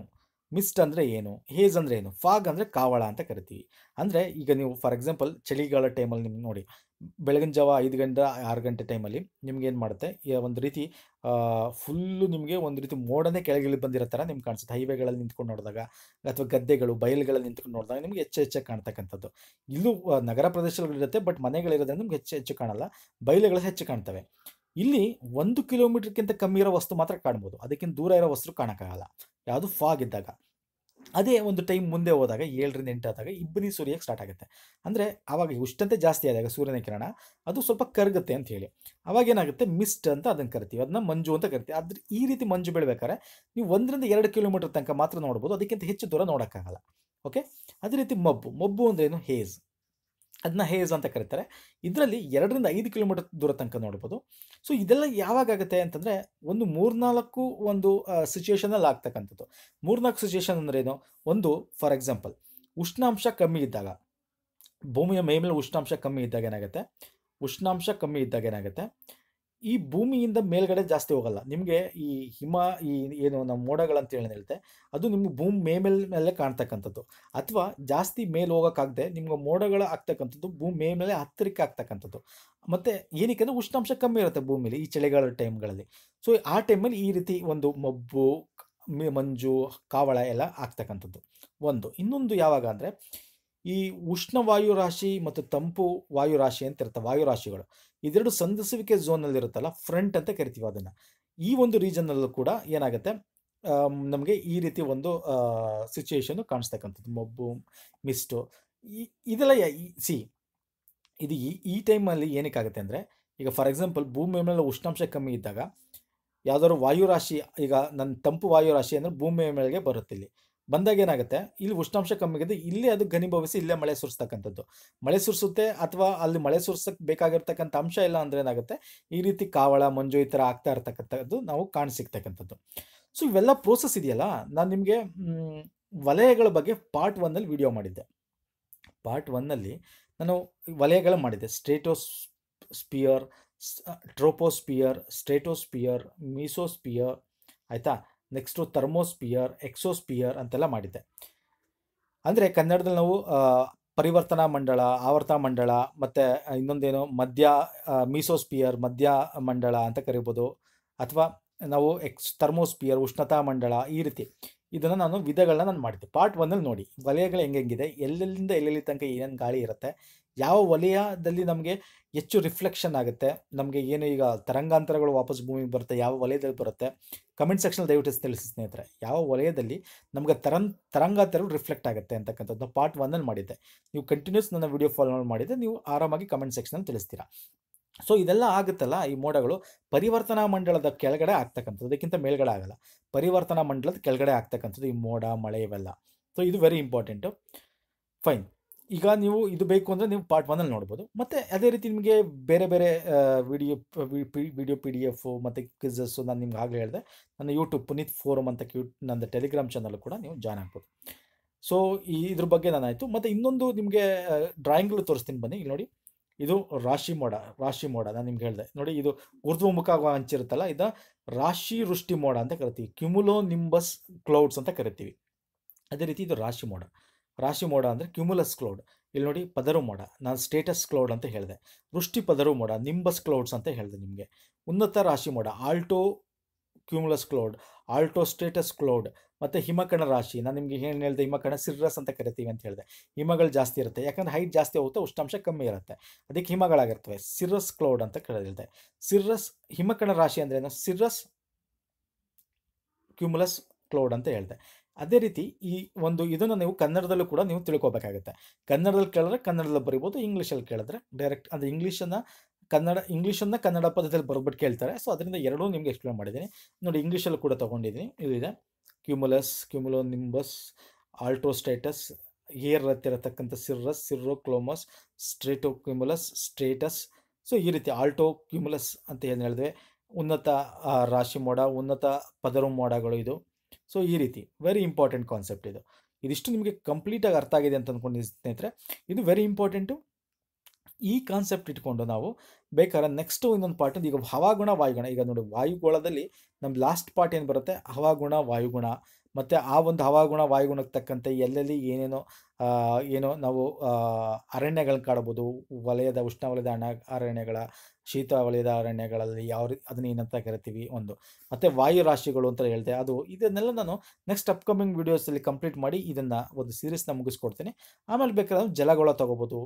ಮಿಸ್ಟ್ ಅಂದರೆ ಏನು ಹೇಜ್ ಅಂದರೆ ಏನು ಫಾಗ್ ಅಂದರೆ ಕಾವಳ ಅಂತ ಕರಿತೀವಿ ಅಂದರೆ ಈಗ ನೀವು ಫಾರ್ ಎಕ್ಸಾಂಪಲ್ ಚಳಿಗಾಲ ಟೈಮಲ್ಲಿ ನಿಮ್ಗೆ ನೋಡಿ ಬೆಳಗಿನ ಜಾವ ಐದು ಗಂಟೆ ಆರು ಗಂಟೆ ಟೈಮಲ್ಲಿ ನಿಮ್ಗೆ ಏನು ಮಾಡುತ್ತೆ ಒಂದು ರೀತಿ ಫುಲ್ಲು ನಿಮಗೆ ಒಂದು ರೀತಿ ಮೋಡನೇ ಕೆಳಗಿಳಿ ಬಂದಿರೋ ಥರ ನಿಮ್ಗೆ ಕಾಣಿಸುತ್ತೆ ಹೈವೇಗಳಲ್ಲಿ ನಿಂತ್ಕೊಂಡು ನೋಡಿದಾಗ ಅಥವಾ ಗದ್ದೆಗಳು ಬಯಲುಗಳಲ್ಲಿ ನಿಂತ್ಕೊಂಡು ನೋಡಿದಾಗ ನಿಮ್ಗೆ ಹೆಚ್ಚು ಹೆಚ್ಚಾಗಿ ಕಾಣ್ತಕ್ಕಂಥದ್ದು ಇಲ್ಲೂ ನಗರ ಪ್ರದೇಶಗಳಿರುತ್ತೆ ಬಟ್ ಮನೆಗಳಿರೋದ್ರಿಂದ ನಿಮ್ಗೆ ಹೆಚ್ಚು ಹೆಚ್ಚು ಕಾಣಲ್ಲ ಬಯಲುಗಳು ಹೆಚ್ಚು ಕಾಣ್ತವೆ ಇಲ್ಲಿ ಒಂದು ಕಿಲೋಮೀಟ್ರ್ಗಿಂತ ಕಮ್ಮಿ ಇರೋ ವಸ್ತು ಮಾತ್ರ ಕಾಣ್ಬೋದು ಅದಕ್ಕಿಂತ ದೂರ ಇರೋ ವಸ್ತು ಕಾಣೋಕ್ಕಾಗಲ್ಲ ಯಾವುದು ಫಾಗ್ ಇದ್ದಾಗ ಅದೇ ಒಂದು ಟೈಮ್ ಮುಂದೆ ಹೋದಾಗ ಏಳರಿಂದ ಎಂಟು ಆದಾಗ ಇಬ್ಬನಿ ಸೂರ್ಯಕ್ಕೆ ಸ್ಟಾರ್ಟ್ ಆಗುತ್ತೆ ಅಂದರೆ ಆವಾಗ ಉಷ್ಣತೆ ಜಾಸ್ತಿ ಆದಾಗ ಸೂರ್ಯನ ಕಿರಣ ಅದು ಸ್ವಲ್ಪ ಕರಗುತ್ತೆ ಅಂತ ಹೇಳಿ ಅವಾಗ ಏನಾಗುತ್ತೆ ಮಿಸ್ಟ್ ಅಂತ ಅದನ್ನು ಕರಿತೀವಿ ಅದನ್ನ ಮಂಜು ಅಂತ ಕರಿತೀವಿ ಅದ್ರ ಈ ರೀತಿ ಮಂಜು ಬೆಳಬೇಕಾದ್ರೆ ನೀವು ಒಂದರಿಂದ ಎರಡು ಕಿಲೋಮೀಟರ್ ತನಕ ಮಾತ್ರ ನೋಡ್ಬೋದು ಅದಕ್ಕಿಂತ ಹೆಚ್ಚು ದೂರ ನೋಡೋಕ್ಕಾಗಲ್ಲ ಓಕೆ ಅದೇ ರೀತಿ ಮಬ್ಬು ಮಬ್ಬು ಅಂದ್ರೇನು ಹೇಜ್ ಅದನ್ನ ಹೇಜ್ ಅಂತ ಕರೀತಾರೆ ಇದರಲ್ಲಿ ಎರಡರಿಂದ ಐದು ಕಿಲೋಮೀಟರ್ ದೂರ ತನಕ ನೋಡ್ಬೋದು ಸೊ ಇದೆಲ್ಲ ಯಾವಾಗುತ್ತೆ ಅಂತಂದರೆ ಒಂದು ಮೂರ್ನಾಲ್ಕು ಒಂದು ಸಿಚುವೇಷನಲ್ಲಿ ಆಗ್ತಕ್ಕಂಥದ್ದು ಮೂರ್ನಾಲ್ಕು ಸಿಚುವೇಷನ್ ಅಂದ್ರೆ ಏನು ಒಂದು ಫಾರ್ ಎಕ್ಸಾಂಪಲ್ ಉಷ್ಣಾಂಶ ಕಮ್ಮಿ ಇದ್ದಾಗ ಭೂಮಿಯ ಮೈ ಮೇಲೆ ಉಷ್ಣಾಂಶ ಕಮ್ಮಿ ಇದ್ದಾಗ ಏನಾಗುತ್ತೆ ಉಷ್ಣಾಂಶ ಕಮ್ಮಿ ಇದ್ದಾಗ ಏನಾಗುತ್ತೆ ಈ ಭೂಮಿಯಿಂದ ಮೇಲ್ಗಡೆ ಜಾಸ್ತಿ ಹೋಗಲ್ಲ ನಿಮಗೆ ಈ ಹಿಮ ಈ ಏನು ನಮ್ಮ ಮೋಡಗಳಂತ ಹೇಳಿ ಹೇಳ್ತೆ ಅದು ನಿಮ್ಗೆ ಭೂಮಿ ಮೇ ಮೇಲೆ ಮೇಲೆ ಕಾಣ್ತಕ್ಕಂಥದ್ದು ಅಥವಾ ಜಾಸ್ತಿ ಮೇಲೆ ಹೋಗೋಕ್ಕಾಗದೆ ನಿಮ್ಗೆ ಮೋಡಗಳು ಆಗ್ತಕ್ಕಂಥದ್ದು ಭೂಮಿ ಮೇ ಮೇಲೆ ಹತ್ತಿರಕ್ಕೆ ಆಗ್ತಕ್ಕಂಥದ್ದು ಮತ್ತು ಏನಕ್ಕೆ ಉಷ್ಣಾಂಶ ಕಮ್ಮಿ ಇರುತ್ತೆ ಭೂಮಿಲಿ ಈ ಚಳಿಗಾಲದ ಟೈಮ್ಗಳಲ್ಲಿ ಸೊ ಆ ಟೈಮಲ್ಲಿ ಈ ರೀತಿ ಒಂದು ಮಬ್ಬು ಮಂಜು ಕಾವಳ ಎಲ್ಲ ಆಗ್ತಕ್ಕಂಥದ್ದು ಒಂದು ಇನ್ನೊಂದು ಯಾವಾಗ ಅಂದರೆ ಈ ಉಷ್ಣ ವಾಯುರಾಶಿ ರಾಶಿ ಮತ್ತು ತಂಪು ವಾಯುರಾಶಿ ರಾಶಿ ಅಂತ ಇರುತ್ತೆ ವಾಯುರಾಶಿಗಳು ರಾಶಿಗಳು ಇದೆರಡು ಸಂಧಿಸುವಿಕೆ ಅಲ್ಲಿ ಇರುತ್ತಲ್ಲ ಫ್ರಂಟ್ ಅಂತ ಕರಿತೀವಿ ಅದನ್ನು ಈ ಒಂದು ರೀಜನಲ್ಲೂ ಕೂಡ ಏನಾಗುತ್ತೆ ನಮಗೆ ಈ ರೀತಿ ಒಂದು ಸಿಚುಯೇಷನ್ ಕಾಣಿಸ್ತಕ್ಕಂಥದ್ದು ಮೊಬ್ಬು ಮಿಸ್ಟು ಇದೆಲ್ಲ ಸಿ ಇದು ಈ ಈ ಟೈಮಲ್ಲಿ ಏನಕ್ಕಾಗುತ್ತೆ ಅಂದರೆ ಈಗ ಫಾರ್ ಎಕ್ಸಾಂಪಲ್ ಭೂಮಿ ಮೇಲೆ ಉಷ್ಣಾಂಶ ಕಮ್ಮಿ ಇದ್ದಾಗ ಯಾವುದಾದ್ರು ವಾಯುರಾಶಿ ಈಗ ನನ್ನ ತಂಪು ವಾಯುರಾಶಿ ಅಂದರೆ ಭೂಮಿ ಮೇಲೆಗೆ ಬರುತ್ತಿಲ್ಲಿ ಬಂದಾಗ ಏನಾಗುತ್ತೆ ಇಲ್ಲಿ ಉಷ್ಣಾಂಶ ಕಮ್ಮಿ ಆಗಿದೆ ಇಲ್ಲಿ ಅದು ಘನಿಭವಿಸಿ ಇಲ್ಲೇ ಮಳೆ ಸುರಿಸ್ತಕ್ಕಂಥದ್ದು ಮಳೆ ಸುರಿಸುತ್ತೆ ಅಥವಾ ಅಲ್ಲಿ ಮಳೆ ಸುರಿಸಕ್ಕೆ ಬೇಕಾಗಿರ್ತಕ್ಕಂಥ ಅಂಶ ಇಲ್ಲ ಅಂದ್ರೆ ಏನಾಗುತ್ತೆ ಈ ರೀತಿ ಕಾವಳ ಮಂಜು ಈ ಥರ ಆಗ್ತಾ ಇರ್ತಕ್ಕಂಥದ್ದು ನಾವು ಕಾಣಿಸಿಕ್ತಕ್ಕಂಥದ್ದು ಸೊ ಇವೆಲ್ಲ ಪ್ರೋಸೆಸ್ ಇದೆಯಲ್ಲ ನಾನು ನಿಮಗೆ ವಲಯಗಳ ಬಗ್ಗೆ ಪಾರ್ಟ್ ಒನ್ನಲ್ಲಿ ವಿಡಿಯೋ ಮಾಡಿದ್ದೆ ಪಾರ್ಟ್ ಒನ್ನಲ್ಲಿ ನಾನು ವಲಯಗಳ ಮಾಡಿದ್ದೆ stratosphere troposphere stratosphere mesosphere ಆಯಿತಾ ನೆಕ್ಸ್ಟು ಥರ್ಮೋಸ್ಪಿಯರ್ ಎಕ್ಸೋಸ್ಪಿಯರ್ ಅಂತೆಲ್ಲ ಮಾಡಿದ್ದೆ ಅಂದರೆ ಕನ್ನಡದಲ್ಲಿ ನಾವು ಪರಿವರ್ತನಾ ಮಂಡಳ ಆವರ್ತ ಮಂಡಳ ಮತ್ತು ಇನ್ನೊಂದೇನು ಮಧ್ಯ ಮೀಸೋಸ್ಪಿಯರ್ ಮಧ್ಯ ಮಂಡಳ ಅಂತ ಕರಿಬೋದು ಅಥವಾ ನಾವು ಎಕ್ಸ್ ಥರ್ಮೋಸ್ಪಿಯರ್ ಉಷ್ಣತಾ ಮಂಡಳ ಈ ರೀತಿ ಇದನ್ನು ನಾನು ವಿಧಗಳನ್ನ ನಾನು ಮಾಡಿದ್ದೆ ಪಾರ್ಟ್ ಒಂದಲ್ಲಿ ನೋಡಿ ವಲಯಗಳು ಹೆಂಗೆಂಗಿದೆ ಎಲ್ಲೆಲ್ಲಿಂದ ಎಲ್ಲೆಲ್ಲಿ ತನಕ ಏನೇನು ಗಾಳಿ ಇರುತ್ತೆ ಯಾವ ವಲಯದಲ್ಲಿ ನಮಗೆ ಹೆಚ್ಚು ರಿಫ್ಲೆಕ್ಷನ್ ಆಗುತ್ತೆ ನಮಗೆ ಏನು ಈಗ ತರಂಗಾಂತರಗಳು ವಾಪಸ್ ಭೂಮಿಗೆ ಬರುತ್ತೆ ಯಾವ ವಲಯದಲ್ಲಿ ಬರುತ್ತೆ ಕಮೆಂಟ್ ಸೆಕ್ಷನಲ್ಲಿ ದಯವಿಟ್ಟು ತಿಳಿಸಿ ಸ್ನೇಹಿತರೆ ಯಾವ ವಲಯದಲ್ಲಿ ನಮಗೆ ತರಂ ತರಂಗ ತೆರವು ರಿಫ್ಲೆಕ್ಟ್ ಆಗುತ್ತೆ ಅಂತಕ್ಕಂಥದ್ದು ಪಾರ್ಟ್ ಒನ್ನಲ್ಲಿ ಮಾಡಿದ್ದೆ ನೀವು ಕಂಟಿನ್ಯೂಸ್ ನನ್ನ ವಿಡಿಯೋ ಫಾಲೋ ಮಾಡಿದರೆ ನೀವು ಆರಾಮಾಗಿ ಕಮೆಂಟ್ ಸೆಕ್ಷನಲ್ಲಿ ತಿಳಿಸ್ತೀರಾ ಸೊ ಇದೆಲ್ಲ ಆಗುತ್ತಲ್ಲ ಈ ಮೋಡಗಳು ಪರಿವರ್ತನಾ ಮಂಡಲದ ಕೆಳಗಡೆ ಆಗ್ತಕ್ಕಂಥದ್ದು ಅದಕ್ಕಿಂತ ಮೇಲ್ಗಡೆ ಆಗಲ್ಲ ಪರಿವರ್ತನಾ ಮಂಡಲದ ಕೆಳಗಡೆ ಆಗ್ತಕ್ಕಂಥದ್ದು ಈ ಮೋಡ ಮಳೆ ಇವೆಲ್ಲ ಸೊ ಇದು ವೆರಿ ಇಂಪಾರ್ಟೆಂಟು ಫೈನ್ ಈಗ ನೀವು ಇದು ಬೇಕು ಅಂದರೆ ನೀವು ಪಾರ್ಟ್ ಒನ್ನಲ್ಲಿ ನೋಡ್ಬೋದು ಮತ್ತು ಅದೇ ರೀತಿ ನಿಮಗೆ ಬೇರೆ ಬೇರೆ video video P D F ಮತ್ತು ಕ್ವಿಝಸ್ಸು ನಾನು ನಿಮ್ಗೆ ಆಗಲೇ ಹೇಳಿದೆ ನನ್ನ ಯೂಟ್ಯೂಬ್ ಪುನೀತ್ ಫೋರಮ್ ಅಂತ ಕ್ಯೂ ನನ್ನ ಟೆಲಿಗ್ರಾಮ್ ಚಾನಲ್ ಕೂಡ ನೀವು ಜಾಯ್ನ್ ಆಗ್ಬೋದು ಸೊ ಈ ಇದ್ರ ಬಗ್ಗೆ ನಾನು ಮತ್ತು ಇನ್ನೊಂದು ನಿಮಗೆ ಡ್ರಾಯಿಂಗ್ಗಳು ತೋರಿಸ್ತೀನಿ ಬನ್ನಿ ಇಲ್ಲಿ ನೋಡಿ ಇದು ರಾಶಿ ಮೋಡ ರಾಶಿ ಮೋಡ ನಾನು ನಿಮ್ಗೆ ಹೇಳಿದೆ ನೋಡಿ ಇದು ಊರ್ಧ್ವಮುಖ ಹಂಚಿರುತ್ತಲ್ಲ ಇದು ರಾಶಿ ವೃಷ್ಟಿ ಮೋಡ ಅಂತ ಕರಿತೀವಿ ಕ್ಯುಮುಲೋ ನಿಂಬಸ್ ಕ್ಲೌಡ್ಸ್ ಅಂತ ಕರಿತೀವಿ ಅದೇ ರೀತಿ ಇದು ರಾಶಿ ಮೋಡ ರಾಶಿ ಮೋಡ ಅಂದರೆ ಕ್ಯುಮುಲಸ್ ಕ್ಲೌಡ್ ಇಲ್ಲಿ ನೋಡಿ ಪದರು ಮೋಡ ನಾನು ಸ್ಟೇಟಸ್ ಕ್ಲೌಡ್ ಅಂತ ಹೇಳಿದೆ ವೃಷ್ಟಿ ಪದರು ಮೋಡ ನಿಂಬಸ್ ಕ್ಲೌಡ್ಸ್ ಅಂತ ಹೇಳಿದೆ ನಿಮಗೆ ಉನ್ನತ ರಾಶಿ ಮೋಡ alto cumulus cloud alto stratus cloud ಮತ್ತು ಹಿಮಕಣ ರಾಶಿ ನಾನು ನಿಮಗೆ ಏನು ಹೇಳಿದೆ ಹಿಮಕಣ ಸಿರ್ರಸ್ ಅಂತ ಕರಿತೀವಿ ಅಂತ ಹೇಳಿದೆ ಹಿಮಗಳು ಜಾಸ್ತಿ ಇರುತ್ತೆ ಯಾಕಂದರೆ ಹೈಟ್ ಜಾಸ್ತಿ ಹೋಗುತ್ತೆ ಉಷ್ಣಾಂಶ ಕಮ್ಮಿ ಇರುತ್ತೆ ಅದಕ್ಕೆ ಹಿಮಗಳಾಗಿರ್ತವೆ ಸಿರ್ರಸ್ ಕ್ಲೌಡ್ ಅಂತ ಕರೆದಿದೆ ಸಿರ್ರಸ್ ಹಿಮಕಣ ರಾಶಿ ಅಂದರೆ ಸಿರ್ರಸ್ ಕ್ಯೂಮುಲಸ್ ಕ್ಲೌಡ್ ಅಂತ ಹೇಳಿದೆ ಅದೇ ರೀತಿ ಈ ಒಂದು ಇದನ್ನು ನೀವು ಕನ್ನಡದಲ್ಲೂ ಕೂಡ ನೀವು ತಿಳ್ಕೊಬೇಕಾಗುತ್ತೆ ಕನ್ನಡದಲ್ಲಿ ಕೇಳಿದ್ರೆ ಕನ್ನಡದಲ್ಲಿ ಬರಿಬೋದು ಇಂಗ್ಲೀಷಲ್ಲಿ ಕೇಳಿದ್ರೆ ಡೈರೆಕ್ಟ್ ಅಂದರೆ ಇಂಗ್ಲೀಷನ್ನು ಕನ್ನಡ ಇಂಗ್ಲೀಷನ್ನು ಕನ್ನಡ ಪದದಲ್ಲಿ ಬರ್ಬಿಟ್ಟು ಕೇಳ್ತಾರೆ ಸೊ ಅದರಿಂದ ಎರಡೂ ನಿಮಗೆ ಎಕ್ಸ್ಪ್ಲೇನ್ ಮಾಡಿದ್ದೀನಿ ನೋಡಿ ಇಂಗ್ಲೀಷಲ್ಲಿ ಕೂಡ ತೊಗೊಂಡಿದ್ದೀನಿ ಇದಿದೆ ಕ್ಯೂಮುಲಸ್ ಕ್ಯೂಮುಲೋ ನಿಂಬಸ್ ಆಲ್ಟೋಸ್ಟೇಟಸ್ ಏರ್ ಹತ್ತಿರತಕ್ಕಂಥ ಸಿರ್ರಸ್ ಕ್ಲೋಮಸ್ ಸ್ಟ್ರೇಟೋ ಕ್ಯೂಮುಲಸ್ ಸ್ಟ್ರೇಟಸ್ ಸೊ ಈ ರೀತಿ ಆಲ್ಟೋ ಕ್ಯೂಮುಲಸ್ ಅಂತ ಏನು ಹೇಳಿದ್ವಿ ಉನ್ನತ ರಾಶಿ ಮೋಡ ಉನ್ನತ ಪದರು ಮೋಡಗಳು ಇದು ಸೊ ಈ ರೀತಿ ವೆರಿ ಇಂಪಾರ್ಟೆಂಟ್ ಕಾನ್ಸೆಪ್ಟ್ ಇದು ಇದಿಷ್ಟು ನಿಮಗೆ ಕಂಪ್ಲೀಟಾಗಿ ಅರ್ಥ ಆಗಿದೆ ಅಂತ ಅಂದ್ಕೊಂಡಿದ್ದೀನಿ ಸ್ನೇಹಿತರೆ ಇದು ವೆರಿ ಇಂಪಾರ್ಟೆಂಟು ಈ ಕಾನ್ಸೆಪ್ಟ್ ಇಟ್ಕೊಂಡು ನಾವು ಬೇಕಾದ್ರೆ ನೆಕ್ಸ್ಟು ಇನ್ನೊಂದು ಪಾರ್ಟ್ ಈಗ ಹವಾಗುಣ ವಾಯುಗುಣ ಈಗ ನೋಡಿ ವಾಯುಗೋಳದಲ್ಲಿ ನಮ್ಮ ಲಾಸ್ಟ್ ಪಾರ್ಟ್ ಏನು ಬರುತ್ತೆ ಹವಾಗುಣ ವಾಯುಗುಣ ಮತ್ತು ಆ ಒಂದು ಹವಾಗುಣ ವಾಯುಗುಣಕ್ಕೆ ತಕ್ಕಂತೆ ಎಲ್ಲೆಲ್ಲಿ ಏನೇನೋ ಏನೋ ನಾವು ಅರಣ್ಯಗಳನ್ನ ಕಾಡ್ಬೋದು ವಲಯದ ಉಷ್ಣವಲಯದ ಅಣ ಅರಣ್ಯಗಳ ಶೀತ ವಲಯದ ಅರಣ್ಯಗಳಲ್ಲಿ ಯಾವ ರೀತಿ ಅದನ್ನ ಏನಂತ ಕರಿತೀವಿ ಒಂದು ಮತ್ತು ವಾಯು ರಾಶಿಗಳು ಅಂತ ಹೇಳ್ತೆ ಅದು ಇದನ್ನೆಲ್ಲ ನಾನು ನೆಕ್ಸ್ಟ್ ಅಪ್ಕಮಿಂಗ್ ವೀಡಿಯೋಸಲ್ಲಿ ಕಂಪ್ಲೀಟ್ ಮಾಡಿ ಇದನ್ನು ಒಂದು ಸೀರೀಸ್ನ ಮುಗಿಸ್ಕೊಡ್ತೀನಿ ಆಮೇಲೆ ಬೇಕಾದ್ರೆ ಜಲಗೋಳ ತೊಗೋಬೋದು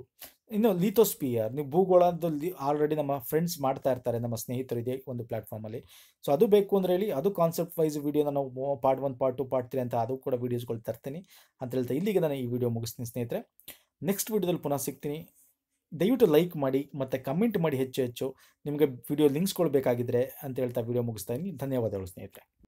ಇನ್ನು ಲೀಥೋಸ್ಪಿಯರ್ ನೀವು ಭೂಗೋಳದ್ದು ಆಲ್ರೆಡಿ ನಮ್ಮ ಫ್ರೆಂಡ್ಸ್ ಮಾಡ್ತಾ ಇರ್ತಾರೆ ನಮ್ಮ ಸ್ನೇಹಿತರು ಇದೆ ಒಂದು ಪ್ಲ್ಯಾಟ್ಫಾರ್ಮಲ್ಲಿ ಸೊ ಅದು ಬೇಕು ಅಂದರೆ ಹೇಳಿ ಅದು ಕಾನ್ಸೆಪ್ಟ್ ವೈಸ್ ವೀಡಿಯೋ ನಾವು part one part two part three ಅಂತ ಅದು ಕೂಡ ವೀಡಿಯೋಸ್ಗಳು ತರ್ತೀನಿ ಅಂತ ಹೇಳ್ತಾ ಇಲ್ಲಿಗೆ ನಾನು ಈ ವಿಡಿಯೋ ಮುಗಿಸ್ತೀನಿ ಸ್ನೇಹಿತರೆ ನೆಕ್ಸ್ಟ್ ವಿಡಿಯೋದಲ್ಲಿ ಪುನಃ ಸಿಗ್ತೀನಿ ದಯವಿಟ್ಟು ಲೈಕ್ ಮಾಡಿ ಮತ್ತು ಕಮೆಂಟ್ ಮಾಡಿ ಹೆಚ್ಚು ಹೆಚ್ಚು ನಿಮಗೆ ವಿಡಿಯೋ ಲಿಂಕ್ಸ್ಗಳು ಬೇಕಾಗಿದ್ದರೆ ಅಂತ ಹೇಳ್ತಾ ವಿಡಿಯೋ ಮುಗಿಸ್ತಾ ಇದ್ದೀನಿ ಧನ್ಯವಾದಗಳು ಸ್ನೇಹಿತರೆ